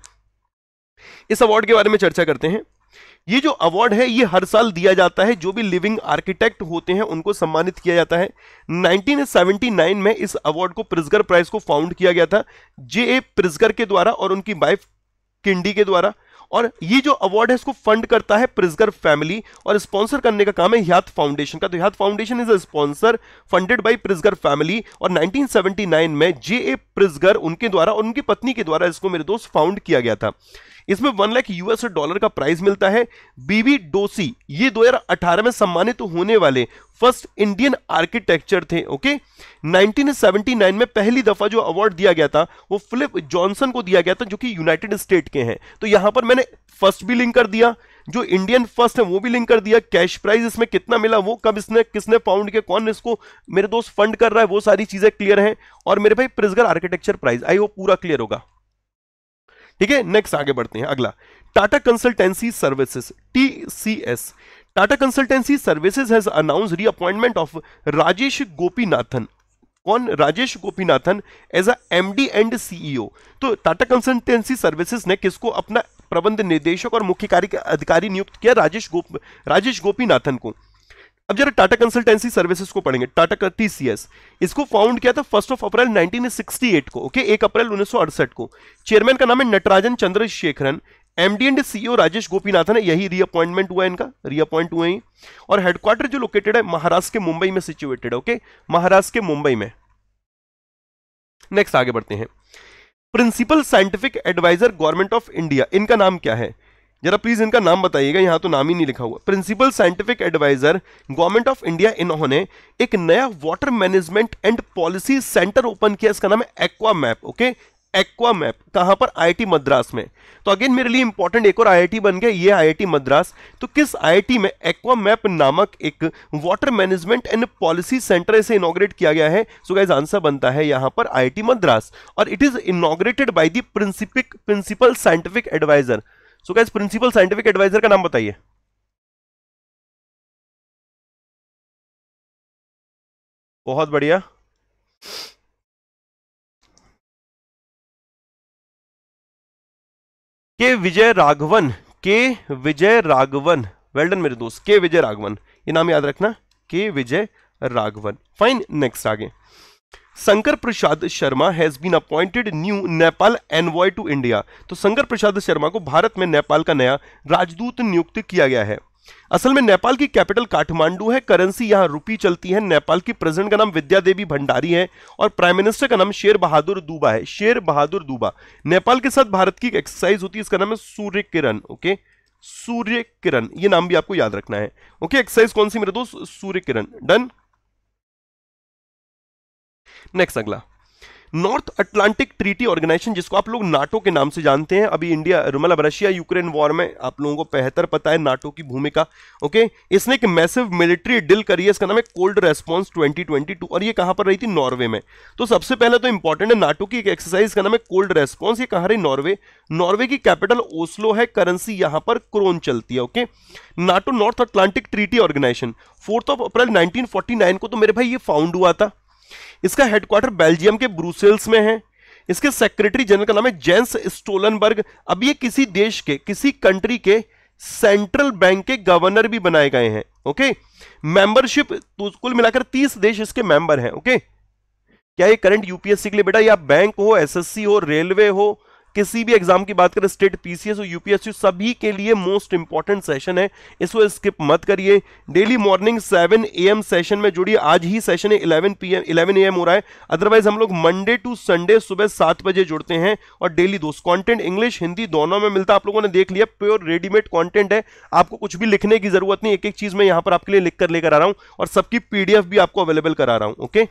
इस अवार्ड के बारे में चर्चा करते हैं ये जो अवार्ड है ये हर साल दिया जाता है जो भी लिविंग आर्किटेक्ट होते हैं उनको सम्मानित किया जाता है 1979 में इस अवार्ड को प्रिजगर प्राइज को फाउंड किया गया था जे ए प्रिजगर के द्वारा और उनकी वाइफ किंडी के द्वारा और ये जो अवार्ड है इसको फंड करता है प्रिजगर फैमिली और स्पॉन्सर करने का काम है ह्यात फाउंडेशन का तो Hyatt foundation is a sponsor funded by Pritzker family और 1979 में जे ए प्रिजगर उनके द्वारा और उनकी पत्नी के द्वारा इसको मेरे दोस्त फाउंड किया गया था इसमें वन लाख यूएस डॉलर का प्राइज मिलता है बीवी डोसी ये अठारह में सम्मानित तो होने वाले फर्स्ट इंडियन आर्किटेक्चर थे ओके 1979 में पहली दफा जो अवार्ड दिया गया था वो फिलिप जॉनसन को दिया गया था जो कि यूनाइटेड स्टेट के हैं तो यहां पर मैंने फर्स्ट भी लिंक कर दिया जो इंडियन फर्स्ट है वो भी लिंक कर दिया कैश प्राइस इसमें कितना मिला वो कब इसने किसने पाउंड के कौन इसको मेरे दोस्त फंड कर रहा है वो सारी चीजें क्लियर हैं और मेरे भाई प्रिजगर आर्किटेक्चर प्राइस आई वो पूरा क्लियर होगा ठीक है नेक्स्ट आगे बढ़ते हैं अगला Tata consultancy services TCS Tata consultancy services has announce reappointment of Rajesh Gopinathan कौन Rajesh Gopinathan as a MD and CEO तो टाटा कंसल्टेंसी सर्विसेज ने किसको अपना प्रबंध निदेशक और मुख्य कार्य अधिकारी नियुक्त किया राजेश गोप राजेश गोपीनाथन को अब जरा टाटा कंसल्टेंसी सर्विसेज को पढ़ेंगे टाटा टीसीएस इसको फाउंड किया था फर्स्ट ऑफ अप्रैल 1968 को ओके एक अप्रैल उन्नीस को चेयरमैन का नाम है Natarajan Chandrasekaran MD and CEO Rajesh Gopinathan है यही रीअपॉइंटमेंट हुआ इनका रीअपॉइंट हुए ही और हेडक्वार्टर जो लोकेटेड है महाराष्ट्र के मुंबई में सिचुएटेड है ओके महाराष्ट्र के मुंबई में नेक्स्ट आगे बढ़ते हैं principal scientific adviser government of India इनका नाम क्या है जरा प्लीज इनका नाम बताइएगा यहां तो नाम ही नहीं लिखा हुआ principal scientific adviser government of India इन्होंने एक नया water management and policy centre open किया इसका नाम है AquaMap okay AquaMap कहां पर आईआईटी मद्रास में तो अगेन मेरे लिए इंपॉर्टेंट एक और आईआईटी बन गया ये आईआईटी मद्रास तो किस आईआईटी में एक्वा मैप नामक एक water management and policy centre इसे इनोग्रेट किया गया है सो गाइस आंसर बनता है यहां पर आईआईटी मद्रास और it is inaugurated by the प्रिंसिपिक प्रिंसिपल साइंटिफिक एडवाइजर सो क्या प्रिंसिपल साइंटिफिक एडवाइजर का नाम बताइए बहुत बढ़िया के विजय राघवन के विजय राघवन वेल्डन मेरे दोस्त के विजय राघवन ये नाम याद रखना के विजय राघवन फाइन नेक्स्ट आगे Shankar Prasad Sharma has been appointed new Nepal envoy to India तो शंकर प्रसाद शर्मा को भारत में नेपाल का नया राजदूत नियुक्त किया गया है असल में नेपाल की कैपिटल काठमांडू है करेंसी यहाँ रुपी चलती है नेपाल की प्रेसिडेंट का नाम विद्या देवी भंडारी है और प्राइम मिनिस्टर का नाम शेर बहादुर दुबा है शेर बहादुर दुबा नेपाल के साथ भारत की एक एक्सरसाइज होती है इसका नाम है सूर्य किरण ओके सूर्य किरण ये नाम भी आपको याद रखना है ओके एक्सरसाइज कौन सी मेरे दोस्त सूर्य किरण डन नेक्स्ट अगला नॉर्थ अटलांटिक ट्रीटी ऑर्गेनाइजेशन जिसको आप लोग नाटो के नाम से जानते हैं अभी इंडिया मतलब रशिया यूक्रेन वॉर में आप लोगों को बेहतर पता है नाटो की भूमिका ओके इसने एक मैसिव मिलिट्री डील करी है इसका नाम है कोल्ड रेस्पॉन्स 2022 और ये कहां पर रही थी नॉर्वे में तो सबसे पहले तो इंपॉर्टेंट है नाटो की एक एक्सरसाइज का नाम है कोल्ड रेस्पॉन्स ये कहां रही नॉर्वे नॉर्वे की कैपिटल ओस्लो है करेंसी यहां पर क्रोन चलती है okay NATO North Atlantic treaty organisation fourth of April nineteen को तो मेरे भाई ये फाउंड हुआ था इसका हेडक्वार्टर बेल्जियम के ब्रूसेल्स में है इसके सेक्रेटरी जनरल का नाम है जेंस स्टोलनबर्ग अब ये किसी देश के किसी कंट्री के सेंट्रल बैंक के गवर्नर भी बनाए गए हैं ओके मेंबरशिप तो कुल मिलाकर तीस देश इसके मेंबर हैं ओके क्या ये करंट यूपीएससी के लिए बेटा या बैंक हो एसएससी हो रेलवे हो किसी भी एग्जाम की बात करें स्टेट पीसीएस और यूपीएससी सभी के लिए मोस्ट इंपॉर्टेंट सेशन है इसको स्किप मत करिए डेली मॉर्निंग 7 एम सेशन में जुड़िए आज ही सेशन है 11 पीएम 11 एम हो रहा है अदरवाइज हम लोग मंडे टू संडे सुबह सात बजे जुड़ते हैं और डेली दोस्त कॉन्टेंट इंग्लिश हिंदी दोनों में मिलता आप लोगों ने देख लिया प्योर रेडीमेड कॉन्टेंट है आपको कुछ भी लिखने की जरूरत नहीं एक एक चीज मैं यहां पर आपके लिए लिख कर लेकर आ रहा हूं और सबकी पीडीएफ भी आपको अवेलेबल करा रहा हूं ओके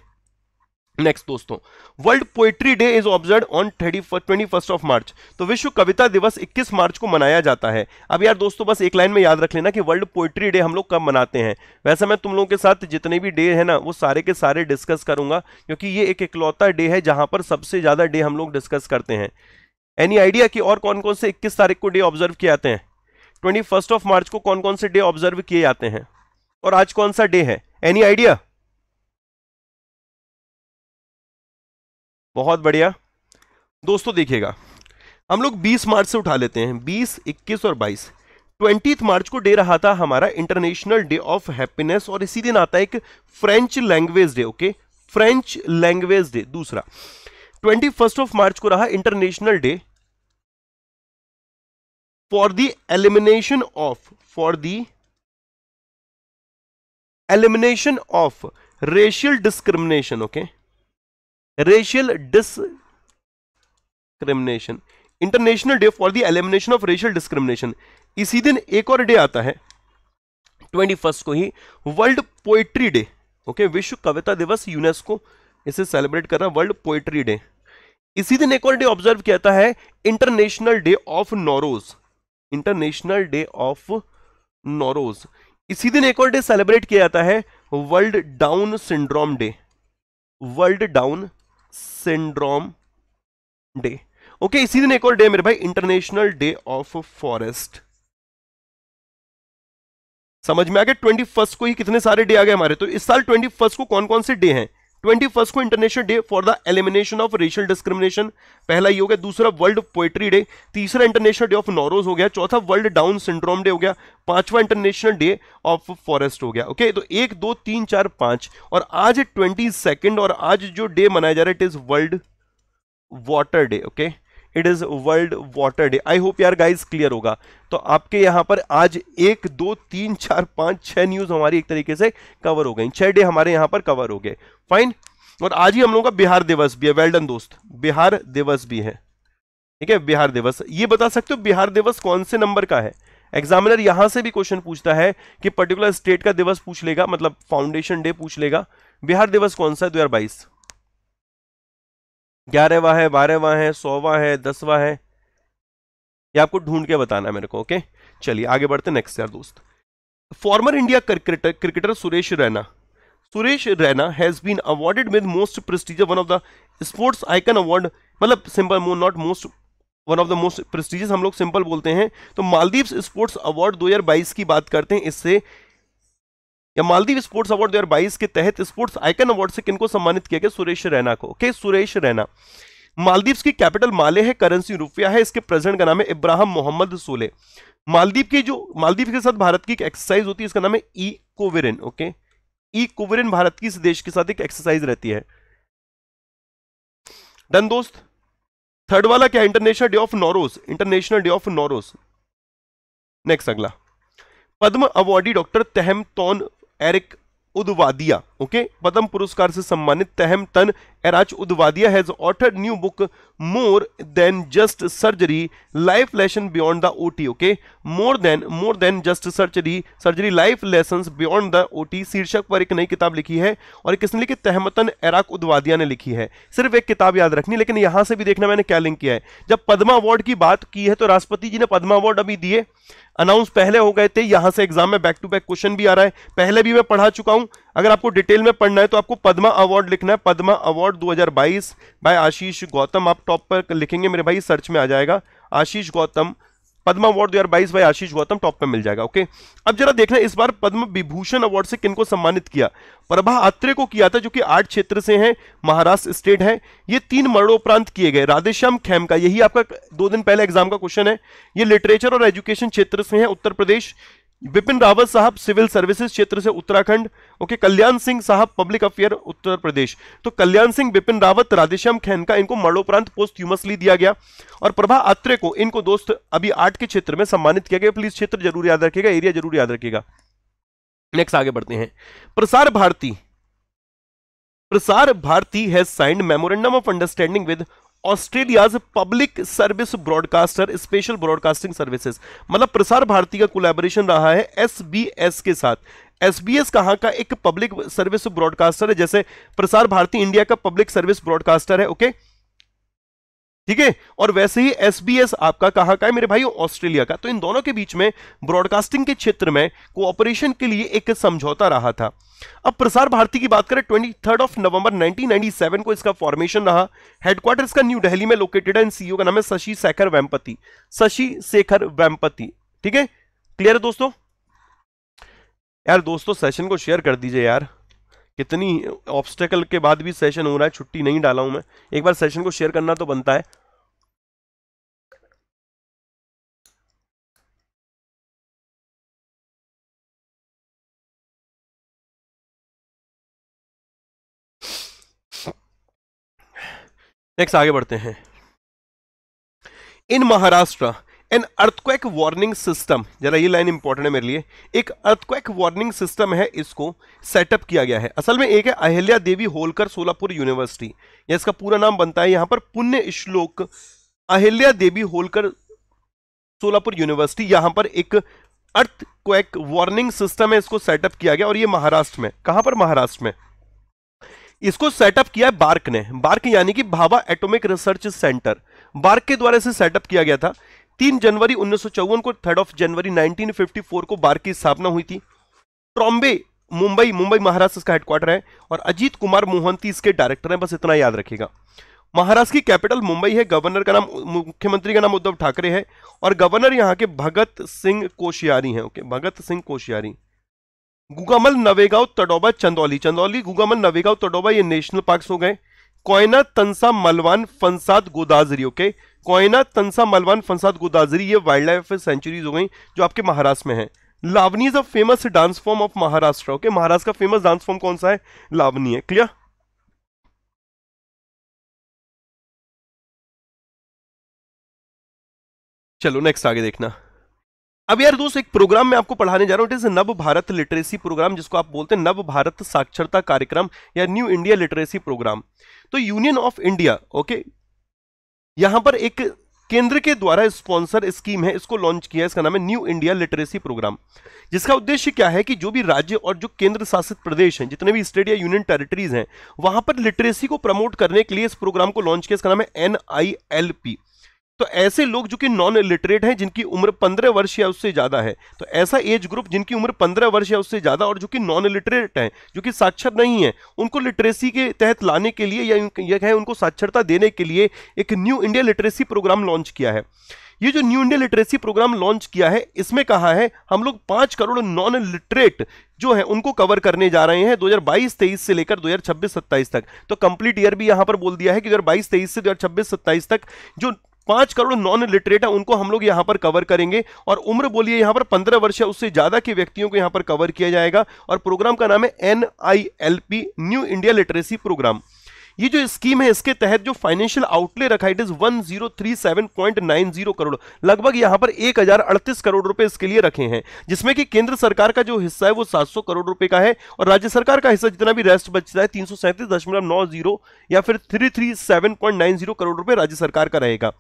नेक्स्ट दोस्तों world poetry day is observe on thirty twenty first of March तो विश्व कविता दिवस 21 मार्च को मनाया जाता है अब यार दोस्तों बस एक लाइन में याद रख लेना कि वर्ल्ड पोएट्री डे हम लोग कब मनाते हैं वैसे मैं तुम लोगों के साथ जितने भी डे है ना वो सारे के सारे डिस्कस करूंगा क्योंकि ये एक इकलौता डे है जहां पर सबसे ज्यादा डे हम लोग डिस्कस करते हैं एनी आइडिया कि और कौन कौन से इक्कीस तारीख को डे ऑब्जर्व किए जाते हैं ट्वेंटी ऑफ मार्च को कौन कौन से डे ऑब्जर्व किए जाते हैं और आज कौन सा डे है एनी आइडिया बहुत बढ़िया दोस्तों देखिएगा हम लोग 20 मार्च से उठा लेते हैं 20, 21 और 22 ट्वेंटी मार्च को डे रहा था हमारा इंटरनेशनल डे ऑफ हैप्पीनेस और इसी दिन आता है एक French language day okay French language day दूसरा ट्वेंटी फर्स्ट ऑफ मार्च को रहा international day for the elimination of for the elimination of racial discrimination okay racial discrimination international day for the elimination of racial discrimination इसी दिन एक और day आता है twenty first को ही वर्ल्ड पोएट्री डे ओके विश्व कविता दिवस यूनेस्को इसे सेलिब्रेट कर रहा वर्ल्ड पोएट्री डे इसी दिन एक और डे ऑब्जर्व किया जाता है international day of Nowruz international day of Nowruz इसी दिन एक और डे सेलिब्रेट किया जाता है world Down syndrome day world Down syndrome day okay इसी दिन एक और डे मेरे भाई इंटरनेशनल डे ऑफ फॉरेस्ट समझ में आ गया ट्वेंटी फर्स्ट को ही कितने सारे डे आ गए हमारे तो इस साल ट्वेंटी फर्स्ट को कौन कौन से डे हैं ट्वेंटी फर्स्ट को international day for the elimination of racial discrimination पहला ये हो गया दूसरा वर्ल्ड पोएट्री डे तीसरा इंटरनेशनल डे ऑफ नॉरोज हो गया चौथा वर्ल्ड डाउन सिंड्रोम डे हो गया पांचवा इंटरनेशनल डे ऑफ फॉरेस्ट हो गया ओके तो एक दो तीन चार पांच और आज ट्वेंटी सेकेंड और आज जो डे मनाया जा रहा है it is world water day okay it is world water day I hope यार गाइज क्लियर होगा तो आपके यहां पर आज एक दो तीन चार पांच छह न्यूज़ हमारी एक तरीके से कवर हो गई छह डे हमारे यहां पर कवर हो गए फाइन और आज ही हम लोगों का बिहार दिवस भी है वेल्डन दोस्त बिहार दिवस भी है ठीक है बिहार दिवस ये बता सकते हो बिहार दिवस कौन से नंबर का है एग्जामिनर यहां से भी क्वेश्चन पूछता है कि पर्टिकुलर स्टेट का दिवस पूछ लेगा मतलब फाउंडेशन डे पूछ लेगा बिहार दिवस कौन सा है दो ग्यारहवा है बारहवा है सौवा है दसवा है ये आपको ढूंढ के बताना है मेरे को ओके चलिए आगे बढ़ते नेक्स्ट यार दोस्त former India cricketer cricketer Suresh Raina Suresh Raina has been awarded with most prestigious one of the sports icon award मतलब simple not most one of the most prestigious हम लोग सिंपल बोलते हैं तो मालदीव्स स्पोर्ट्स अवार्ड 2022 की बात करते हैं इससे या मालदीव स्पोर्ट्स अवार्ड दो के तहत स्पोर्ट्स आइकन अवार्ड से किनको सम्मानित किया गया सुरेश रैना को ओके सुरेश रैना मालदीव्स की कैपिटल माले है करेंसी रुपया है इसके प्रेसिडेंट का नाम है इब्राहिम मोहम्मद सोले मालदीव के जो मालदीव के साथ भारत की एक एक्सरसाइज होती है इसका नाम है ई कोविरिन ओके ई कोविरिन भारत की इस देश के साथ एक एक्सरसाइज रहती है डन दोस्त थर्ड वाला क्या international day of Nowruz international day of Nowruz next अगला पद्म अवार्डी डॉक्टर तहम तौन एरिक उदवादिया ओके पद्म पुरस्कार से सम्मानित Tehemton Erach Udwadia has authored new book more than just surgery life lesson beyond the OT okay more than more than just surgery surgery life lesson beyond the OT शीर्षक पर एक नई किताब लिखी है और किसने लिखी तहमतन एराक उदवादिया ने लिखी है सिर्फ एक किताब याद रखनी लेकिन यहां से भी देखना मैंने क्या लिंक किया है जब पद्मा अवार्ड की बात की है तो राष्ट्रपति जी ने पद्मा अवार्ड अभी दिए अनाउंस पहले हो गए थे यहां से एग्जाम में बैक टू बैक क्वेश्चन भी आ रहा है पहले भी मैं पढ़ा चुका हूं अगर आपको डिटेल में पढ़ना है तो आपको पद्मा अवार्ड लिखना है पद्मा अवार्ड 2022 बाय आशीष गौतम आप टॉप पर लिखेंगे मेरे भाई सर्च में आ जाएगा आशीष गौतम पद्मा अवार्ड दो बाईस भाई आशीष गौतम टॉप में मिल जाएगा ओके अब जरा देखना इस बार पद्म विभूषण अवार्ड से किनको सम्मानित किया प्रभा अत्रे को किया था जो कि आर्ट क्षेत्र से हैं महाराष्ट्र स्टेट है ये तीन मरणोपरांत किए गए राधेश्याम खेम का यही आपका दो दिन पहले एग्जाम का क्वेश्चन है ये लिटरेचर और एजुकेशन क्षेत्र से है उत्तर प्रदेश बिपिन रावत साहब सिविल सर्विसेज क्षेत्र से उत्तराखंड ओके कल्याण सिंह साहब पब्लिक अफेयर उत्तर प्रदेश तो कल्याण सिंह बिपिन रावत राधेश्याम खेनका इनको मरणोपरांत ह्यूमसली दिया गया और प्रभा आत्रे को इनको दोस्त अभी आर्ट के क्षेत्र में सम्मानित किया गया प्लीज क्षेत्र जरूर याद रखेगा एरिया जरूर याद रखेगा नेक्स्ट आगे बढ़ते हैं Prasar Bharati Prasar Bharati has signed memorandum of understanding with Australia's public service broadcaster special broadcasting services मतलब प्रसार भारती का कोलेबोरेशन रहा है एस के साथ एस कहाँ का एक पब्लिक सर्विस ब्रॉडकास्टर है जैसे प्रसार भारती इंडिया का पब्लिक सर्विस ब्रॉडकास्टर है ओके okay? ठीक है और वैसे ही एसबीएस आपका कहा का है मेरे भाई ऑस्ट्रेलिया का तो इन दोनों के बीच में ब्रॉडकास्टिंग के क्षेत्र में कोऑपरेशन के लिए एक समझौता रहा था अब प्रसार भारती की बात करें ट्वेंटी थर्ड ऑफ नवंबर 1997 को इसका फॉर्मेशन रहा हेडक्वार्टर का न्यू दिल्ली में लोकेटेड है इन सीईओ e का नाम है शशि शेखर वेम्पति शशि शेखर वेम्पति ठीक है क्लियर है दोस्तों यार दोस्तों सेशन को शेयर कर दीजिए यार कितनी ऑब्स्टेकल के बाद भी सेशन हो रहा है छुट्टी नहीं डाला हूं मैं एक बार सेशन को शेयर करना तो बनता है नेक्स्ट आगे बढ़ते हैं in Maharashtra an earthquake warning system जरा ये लाइन इंपॉर्टेंट है मेरे लिए एक अर्थक्वेक वार्निंग सिस्टम है इसको सेटअप किया गया है असल में एक है अहिल्या देवी होलकर सोलापुर यूनिवर्सिटी या इसका पूरा नाम बनता है यहां पर पुण्य श्लोक अहिल्या देवी होलकर सोलापुर यूनिवर्सिटी यहां पर एक अर्थ वार्निंग सिस्टम है इसको सेटअप किया गया और ये महाराष्ट्र में कहां पर महाराष्ट्र में इसको सेटअप किया है बार्क ने बार्क यानी कि Bhabha atomic research centre BARC के द्वारा इसे सेटअप किया गया था तीन जनवरी उन्नीस को थर्ड ऑफ जनवरी 1954 को बार की स्थापना हुई थी ट्रॉम्बे मुंबई मुंबई महाराष्ट्र का हेडक्वार्टर है और अजीत कुमार मोहंती इसके डायरेक्टर हैं बस इतना याद रखेगा महाराष्ट्र की कैपिटल मुंबई है गवर्नर का नाम मुख्यमंत्री का नाम उद्धव ठाकरे है और गवर्नर यहाँ के भगत सिंह कोशियारी हैं ओके भगत सिंह कोशियारी गुगामल नवेगांव तडोबा चंदौली चंदौली गुगामल नवेगांव तडोबा ये नेशनल पार्क हो गए कोयना तंसा मलवान फंसाद गोदाजरी ओके कोयना तंसा मलवान फंसाद गोदाजरी ये वाइल्ड लाइफ सेंचुरीज हो गई जो आपके महाराष्ट्र में है Lavani is a famous dance form of Maharashtra okay Maharashtra का फेमस डांस फॉर्म कौन सा है लावनी है क्लियर चलो नेक्स्ट आगे देखना अब यार दोस्त एक प्रोग्राम मैं आपको पढ़ाने जा रहा हूँ इट इज नव भारत लिटरेसी प्रोग्राम जिसको आप बोलते हैं नव भारत साक्षरता कार्यक्रम या न्यू इंडिया लिटरेसी प्रोग्राम तो यूनियन ऑफ इंडिया ओके यहां पर एक केंद्र के द्वारा स्पॉन्सर स्कीम है इसको लॉन्च किया है इसका नाम है न्यू इंडिया लिटरेसी प्रोग्राम जिसका उद्देश्य क्या है कि जो भी राज्य और जो केंद्र शासित प्रदेश हैं जितने भी स्टेट या यूनियन टेरिटरीज हैं वहां पर लिटरेसी को प्रमोट करने के लिए इस प्रोग्राम को लॉन्च किया इसका नाम है एन तो ऐसे लोग जो कि नॉन इलिटरेट हैं जिनकी उम्र पंद्रह वर्ष या उससे ज़्यादा है तो ऐसा एज ग्रुप जिनकी उम्र पंद्रह वर्ष या उससे ज़्यादा और जो कि नॉन इलिटरेट हैं जो कि साक्षर नहीं है उनको लिटरेसी के तहत लाने के लिए या यह कहें उनको साक्षरता देने के लिए एक new India literacy programme launch किया है ये जो new India literacy programme launch किया है इसमें कहा है हम लोग पाँच करोड़ नॉन लिटरेट जो है उनको कवर करने जा रहे हैं 2022-23 से लेकर 2026-27 तक तो कंप्लीट ईयर भी यहां पर बोल दिया है कि 2022-23 से 2026-27 तक जो पांच करोड़ नॉन लिटरेट है उनको हम लोग यहाँ पर कवर करेंगे और उम्र बोलिए यहां पर पंद्रह वर्ष या उससे ज्यादा के व्यक्तियों को यहां पर कवर किया जाएगा और प्रोग्राम का नाम है an new India literacy programme ये जो स्कीम है इसके तहत जो फाइनेंशियल आउटले रखा इट इज 1037.90 करोड़ लगभग यहां पर अड़तीस करोड़ रुपए इसके लिए रखे हैं जिसमें कि केंद्र सरकार का जो हिस्सा है वो 700 करोड़ रुपए का है और राज्य सरकार का हिस्सा जितना भी रेस्ट बचता है तीन या फिर थ्री करोड़ रुपए राज्य सरकार का रहेगा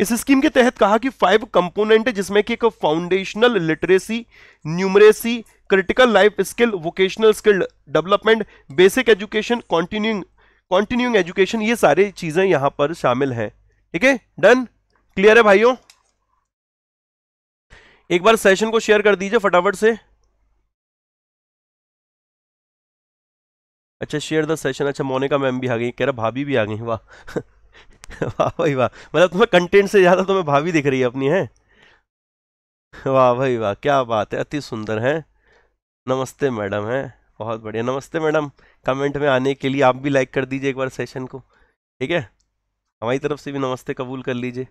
इस स्कीम के तहत कहा कि फाइव कंपोनेंट है जिसमें कि एक foundational literacy numeracy critical life skill vocational skill development basic education continuing continuing education ये सारी चीजें यहां पर शामिल हैं ठीक है डन क्लियर है भाइयों एक बार सेशन को शेयर कर दीजिए फटाफट से अच्छा शेयर द सेशन अच्छा मोनिका मैम भी आ गई कह रहा भाभी भी आ गई वाह वाह भाई वाह मतलब तुम्हें कंटेंट से ज़्यादा तुम्हें भाभी दिख रही है अपनी है वाह भाई वाह क्या बात है अति सुंदर है नमस्ते मैडम है बहुत बढ़िया नमस्ते मैडम कमेंट में आने के लिए आप भी लाइक कर दीजिए एक बार सेशन को ठीक है हमारी तरफ से भी नमस्ते कबूल कर लीजिए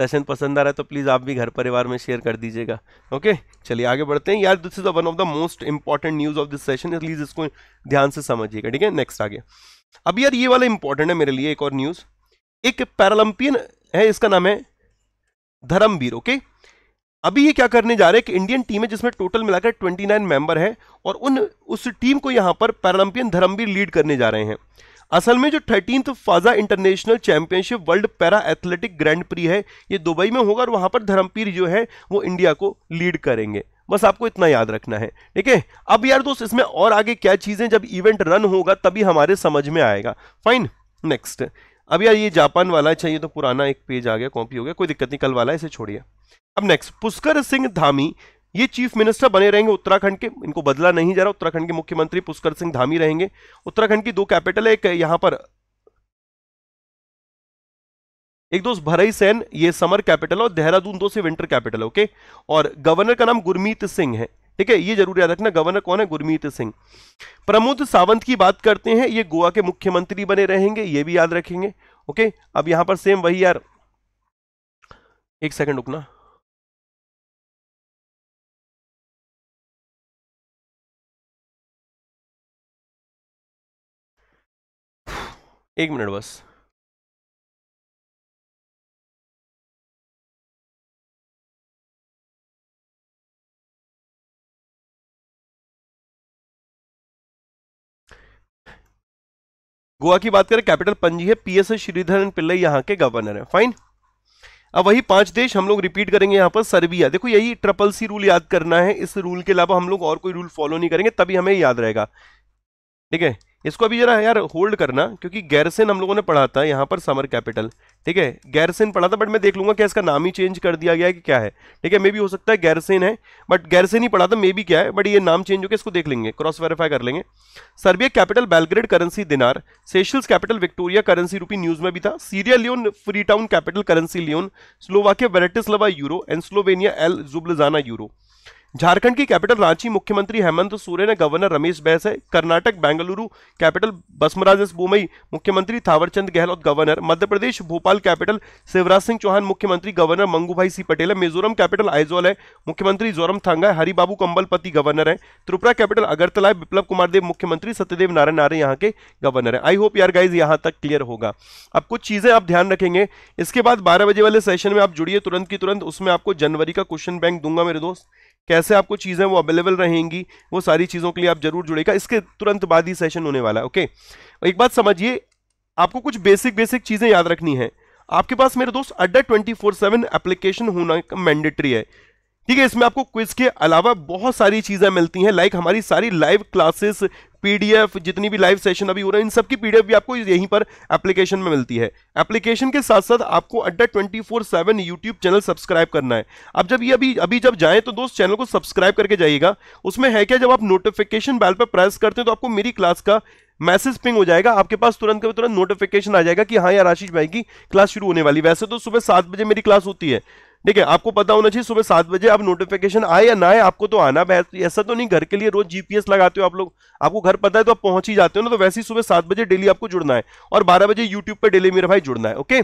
सेशन पसंद आ रहा है तो प्लीज़ आप भी घर परिवार में शेयर कर दीजिएगा ओके चलिए आगे बढ़ते हैं यार this is one of the most important news of this session please इसको ध्यान से समझिएगा ठीक है नेक्स्ट आगे अब यार ये वाला इंपॉर्टेंट है मेरे लिए एक और न्यूज़ एक पैरालंपियन है इसका नाम है धर्मवीर ओके okay? अभी ये क्या करने जा रहे हैं कि इंडियन टीम है जिसमें टोटल मिलाकर 29 मेंबर हैं और उन उस टीम को यहां पर पैरालंपियन धर्मवीर लीड करने जा रहे हैं असल में जो thirteen Fazza international championship world para athletic grand prix है ये दुबई में होगा और वहां पर धर्मपीर जो है वो इंडिया को लीड करेंगे बस आपको इतना याद रखना है ठीक है अब यार दोस्त इसमें और आगे क्या चीजें जब इवेंट रन होगा तभी हमारे समझ में आएगा फाइन नेक्स्ट अब यार ये जापान वाला चाहिए तो पुराना एक पेज आ गया कॉपी हो गया कोई दिक्कत नहीं कल वाला इसे छोड़िए अब नेक्स्ट पुष्कर सिंह धामी ये चीफ मिनिस्टर बने रहेंगे उत्तराखंड के इनको बदला नहीं जा रहा उत्तराखंड के मुख्यमंत्री पुष्कर सिंह धामी रहेंगे उत्तराखंड की दो कैपिटल है एक यहां पर एक दोस्त भरई सैन ये समर कैपिटल है और देहरादून दो से विंटर कैपिटल है ओके और गवर्नर का नाम गुरमीत सिंह है ठीक है ये जरूर याद रखना गवर्नर कौन है गुरमीत सिंह प्रमोद सावंत की बात करते हैं ये गोवा के मुख्यमंत्री बने रहेंगे ये भी याद रखेंगे ओके अब यहां पर सेम वही यार एक सेकंड रुकना एक मिनट बस गोवा की बात करें कैपिटल पंजी है पीएसएस श्रीधरन पिल्ले यहां के गवर्नर है फाइन अब वही पांच देश हम लोग रिपीट करेंगे यहां पर सर्बिया देखो यही ट्रिपल सी रूल याद करना है इस रूल के अलावा हम लोग और कोई रूल फॉलो नहीं करेंगे तभी हमें याद रहेगा ठीक है इसको अभी जरा यार होल्ड करना क्योंकि गैरसेन हम लोगों ने पढ़ा था यहाँ पर समर कैपिटल ठीक है गैरसेन पढ़ा था बट मैं देख लूंगा क्या इसका नाम ही चेंज कर दिया गया है कि क्या है ठीक है मे भी हो सकता है गैरसेन है बट गैरसेन ही पढ़ा था मे भी क्या है बट ये नाम चेंज होकर इसको देख लेंगे क्रॉस वेरीफाई कर लेंगे Serbia capital Belgrade currency dinar Seychelles capital Victoria currency rupee news में भी था Sierra Leone Freetown capital currency leone Slovakia वेरेटिस euro and Slovenia Ljubljana euro Jharkhand की कैपिटल रांची मुख्यमंत्री हेमंत सोरेन ने गवर्नर रमेश बैस है कर्नाटक बेंगलुरु कैपिटल बसमराज एस मुख्यमंत्री थावरचंद गहलोत गवर्नर मध्य प्रदेश भोपाल कैपिटल शिवराज सिंह चौहान मुख्यमंत्री गवर्नर मंगूभाई सी पटेल है मिजोरम कैपिटल आइजोल है मुख्यमंत्री जोरम थांगा है हरिबाबू कंबलपति गवर्नर है त्रिपुरा कैपिटल अगरतला है विप्लव कुमार देव मुख्यमंत्री सत्यदेव नारायण आर्य यहाँ के गवर्नर है आई होप यार गाइज यहाँ तक क्लियर होगा अब कुछ चीजें आप ध्यान रखेंगे इसके बाद बारह बजे वाले सेशन में आप जुड़िए तुरंत की तुरंत उसमें आपको जनवरी का क्वेश्चन बैंक दूंगा मेरे दोस्त कैसे आपको चीज़ें वो अवेलेबल रहेंगी वो सारी चीज़ों के लिए आप जरूर जुड़ेगा इसके तुरंत बाद ही सेशन होने वाला है ओके एक बात समझिए आपको कुछ बेसिक बेसिक चीज़ें याद रखनी है आपके पास मेरे दोस्त Adda twenty four seven application होना मैंडेटरी है ठीक है इसमें आपको क्विज के अलावा बहुत सारी चीज़ें मिलती हैं लाइक हमारी सारी लाइव क्लासेस पीडीएफ जितनी भी लाइव सेशन अभी हो रहे हैं इन सबकी पीडीएफ भी आपको यहीं पर एप्लीकेशन में मिलती है एप्लीकेशन के साथ साथ आपको Adda twenty four seven YouTube channel subscribe करना है अब जब ये अभी अभी जब जाएं तो दोस्त चैनल को सब्सक्राइब करके जाइएगा उसमें है क्या जब आप नोटिफिकेशन बैल पर प्रेस करते हैं तो आपको मेरी क्लास का मैसेज पिंग हो जाएगा आपके पास तुरंत तुरंत नोटिफिकेशन आ जाएगा कि हाँ यार आशीष भाई की क्लास शुरू होने वाली वैसे तो सुबह सात बजे मेरी क्लास होती है ठीक है आपको पता होना चाहिए सुबह सात बजे आप नोटिफिकेशन आए या ना आए आपको तो आना ऐसा तो नहीं घर के लिए रोज जीपीएस लगाते हो आप लोग आपको घर पता है तो आप पहुंच ही जाते हो ना तो वैसे ही सुबह सात बजे डेली आपको जुड़ना है और बारह बजे यूट्यूब पर डेली मेरा भाई जुड़ना है ओके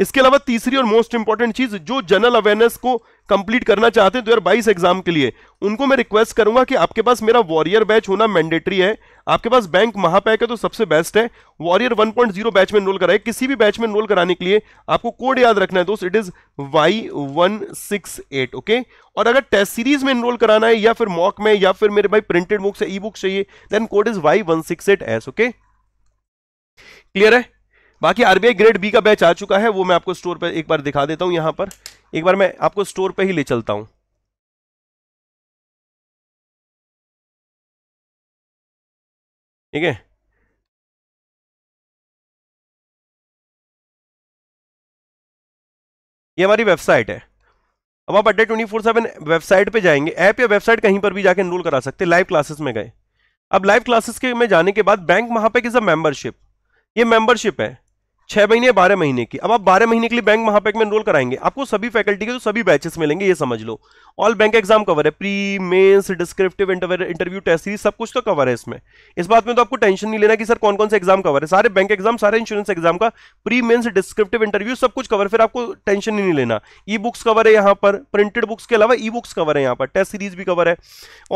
इसके अलावा तीसरी और मोस्ट इंपॉर्टेंट चीज जो जनरल अवेयरनेस को कंप्लीट करना चाहते हैं दो तो बाईस एग्जाम के लिए उनको मैं रिक्वेस्ट करूंगा कि आपके पास मेरा वॉरियर बैच होना मैंडेटरी है आपके पास बैंक महापैक है तो सबसे बेस्ट है वॉरियर 1.0 बैच में एनरोल कराए किसी भी बैच में एनरोल कराने के लिए आपको कोड याद रखना है दोस्त it is Y one six eight okay और अगर टेस्ट सीरीज में एनरोल कराना है या फिर मॉक में या फिर मेरे भाई प्रिंटेड बुक्स ई बुक्स चाहिए then code is Y okay clear है बाकी आरबीआई ग्रेड बी का बैच आ चुका है वो मैं आपको स्टोर पर एक बार दिखा देता हूं यहां पर एक बार मैं आपको स्टोर पर ही ले चलता हूं ठीक है ये हमारी वेबसाइट है अब आप अड्डे ट्वेंटी फोर सेवन वेबसाइट पे जाएंगे ऐप या वेबसाइट कहीं पर भी जाके इनरोल करा सकते लाइव क्लासेस में गए अब लाइव क्लासेस के में जाने के बाद बैंक वहां पर अ मेंबरशिप ये मेंबरशिप है छह महीने बारह महीने की अब आप बारह महीने के लिए बैंक महापैक में एनरोल कराएंगे आपको सभी फैकल्टी के तो सभी बैचेस मिलेंगे ये समझ लो ऑल बैंक एग्जाम कवर है pre mains descriptive interview test series सब कुछ तो कवर है इसमें इस बात में तो आपको टेंशन नहीं लेना कि सर कौन कौन से एग्जाम कवर है सारे बैंक एग्जाम सारे इंश्योरेंस एग्जाम का प्री मेन्स डिस्क्रिप्टिव इंटरव्यू सब कुछ कवर फिर आपको टेंशन ही नहीं लेना ई बुक्स कवर है यहाँ पर प्रिंटेड बुक्स के अलावा ई बुक्स कवर है यहाँ पर टेस्ट सीरीज भी कवर है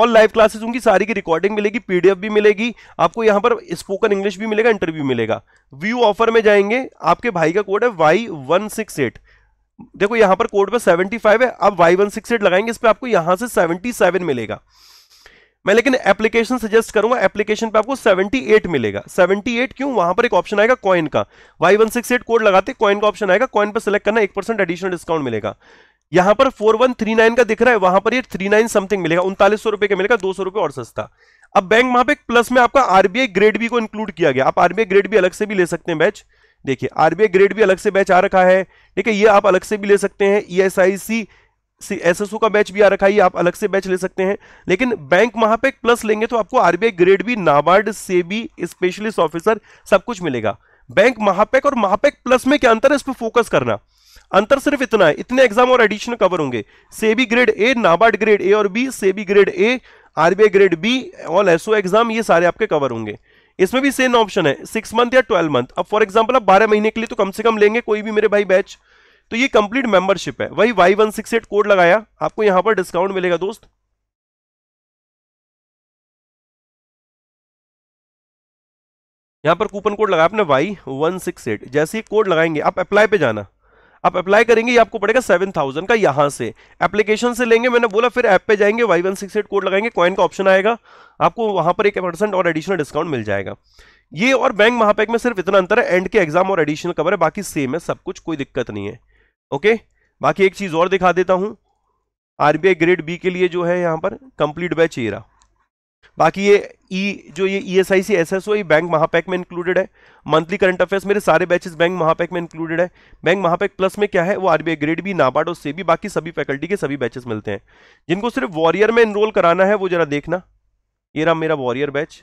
ऑल लाइव क्लासेस उनकी सारी की रिकॉर्डिंग मिलेगी पीडीएफ भी मिलेगी आपको यहाँ पर स्पोकन इंग्लिश भी मिलेगा इंटरव्यू मिलेगा व्यू ऑफर में जाएंगे आपके भाई का कोड है वाई वन सिक्स एट देखो यहां पर कोड पर 75 है आप वाई वन सिक्स एट लगाएंगे इस पर आपको यहां से 77 मिलेगा मैं लेकिन एप्लीकेशन सजेस्ट करूंगा एप्लीकेशन पे आपको 78 मिलेगा 78 क्यों वहां पर एक ऑप्शन आएगा कॉइन का Y one six eight code लगाते कॉइन का ऑप्शन आएगा कॉइन पर सिलेक्ट करना एक परसेंट एडिशनल डिस्काउंट मिलेगा यहां पर 4139 का दिख रहा है वहां पर ये 39 समथिंग मिलेगा उनतालीस सौ रुपए का मिलेगा दो सौ रुपए और सस्ता अब बैंक वहां पे प्लस में आपका आरबीआई ग्रेड बी को इंक्लूड किया गया आप आरबीआई ग्रेड भी अलग से भी ले सकते हैं बैच देखिए आरबीआई ग्रेड भी अलग से बैच आ रखा है ठीक है ये आप अलग से भी ले सकते हैं E S I C SSO का बैच भी आ रखा है आप अलग से बैच ले सकते हैं लेकिन बैंक महापैक प्लस लेंगे तो आपको आरबीआई ग्रेड भी नाबार्ड से भी स्पेशलिस्ट ऑफिसर सब कुछ मिलेगा बैंक महापैक और महापैक प्लस में क्या अंतर है इस पर फोकस करना अंतर सिर्फ इतना है इतने एग्जाम और एडिशनल कवर होंगे SEBI grade A NABARD grade A और B SEBI grade A RBI grade B all SO exam ये सारे आपके कवर होंगे इसमें भी सेम ऑप्शन है सिक्स मंथ या ट्वेल्व मंथ अब फॉर एग्जाम्पल आप बारह महीने के लिए तो कम से कम लेंगे कोई भी मेरे भाई बैच तो ये कंप्लीट मेंबरशिप है वही Y one six eight code लगाया आपको यहां पर डिस्काउंट मिलेगा दोस्त यहां पर कूपन कोड लगाया आपने वाई वन सिक्स एट जैसे ही कोड लगाएंगे आप अप्लाई पे जाना आप अप्लाई करेंगे ये आपको पड़ेगा सेवन थाउजेंड का यहाँ से एप्लीकेशन से लेंगे मैंने बोला फिर ऐप पे जाएंगे Y one six eight code लगाएंगे कॉइन का ऑप्शन आएगा आपको वहां पर एक परसेंट और एडिशनल डिस्काउंट मिल जाएगा ये और बैंक महापैक में सिर्फ इतना अंतर है एंड के एग्जाम और एडिशनल कवर है बाकी सेम है सब कुछ कोई दिक्कत नहीं है ओके बाकी एक चीज और दिखा देता हूं आरबीआई ग्रेड बी के लिए जो है यहां पर कंप्लीट बैच ये बाकी ये ई e, जो ये E S I C S S O ये बैंक महापैक में इंक्लूडेड है मंथली करंट अफेयर्स मेरे सारे बैचेस बैंक महापैक में इंक्लूडेड है बैंक महापैक प्लस में क्या है वो आरबीआई ग्रेड भी नाबार्ड और से भी बाकी सभी फैकल्टी के सभी बैचेस मिलते हैं जिनको सिर्फ वॉरियर में इनरोल कराना है वो जरा देखना ये रहा मेरा वॉरियर बैच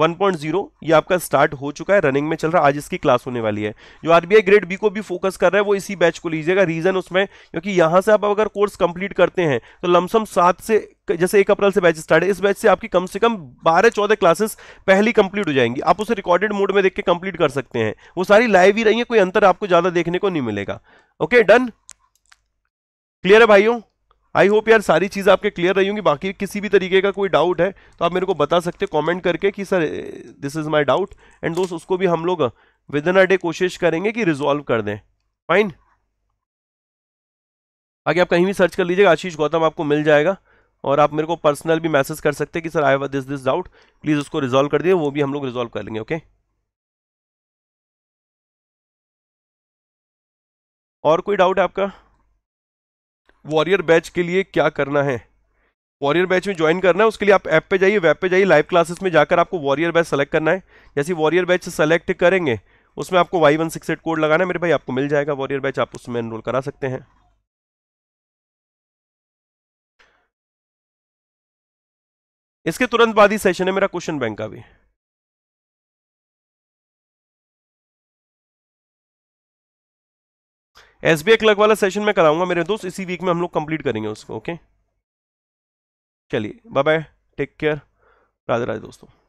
1.0 ये आपका स्टार्ट हो चुका है रनिंग में चल रहा है आज इसकी क्लास होने वाली है जो आरबीआई ग्रेड बी को भी फोकस कर रहा है वो इसी बैच को लीजिएगा रीजन उसमें क्योंकि यहां से आप अगर कोर्स कंप्लीट करते हैं तो लमसम सात से जैसे एक अप्रैल से बैच स्टार्ट है इस बैच से आपकी कम से कम बारह चौदह क्लासेस पहली कंप्लीट हो जाएंगी आप उसे रिकॉर्डेड मोड में देख के कंप्लीट कर सकते हैं वो सारी लाइव ही रही है कोई अंतर आपको ज़्यादा देखने को नहीं मिलेगा ओके डन क्लियर है भाइयों आई होप यार सारी चीज़ आपके क्लियर रही होंगी बाकी किसी भी तरीके का कोई डाउट है तो आप मेरे को बता सकते कमेंट करके कि sir this is my doubt and दोस्त उसको भी हम लोग विद इन अ डे कोशिश करेंगे कि रिजॉल्व कर दें फाइन आगे आप कहीं भी सर्च कर लीजिएगा आशीष गौतम आपको मिल जाएगा और आप मेरे को पर्सनल भी मैसेज कर सकते हैं कि sir I have this this doubt please उसको रिजॉल्व कर दिए वो भी हम लोग रिजॉल्व कर लेंगे ओके और कोई डाउट है आपका वॉरियर बैच के लिए क्या करना है वॉरियर बैच में ज्वाइन करना है उसके लिए आप ऐप पे जाइए वेब पे जाइए लाइव क्लासेस में जाकर आपको वॉरियर बैच सेलेक्ट करना है जैसे वॉरियर बैच सेलेक्ट करेंगे उसमें आपको Y one six eight code लगाना है मेरे भाई आपको मिल जाएगा वॉरियर बैच आप उसमें एनरोल करा सकते हैं इसके तुरंत बाद ही सेशन है मेरा क्वेश्चन बैंक का भी एस बी क्लर्क वाला सेशन मैं कराऊंगा मेरे दोस्त इसी वीक में हम लोग कंप्लीट करेंगे उसको ओके चलिए bye bye take care Radhe Radhe दोस्तों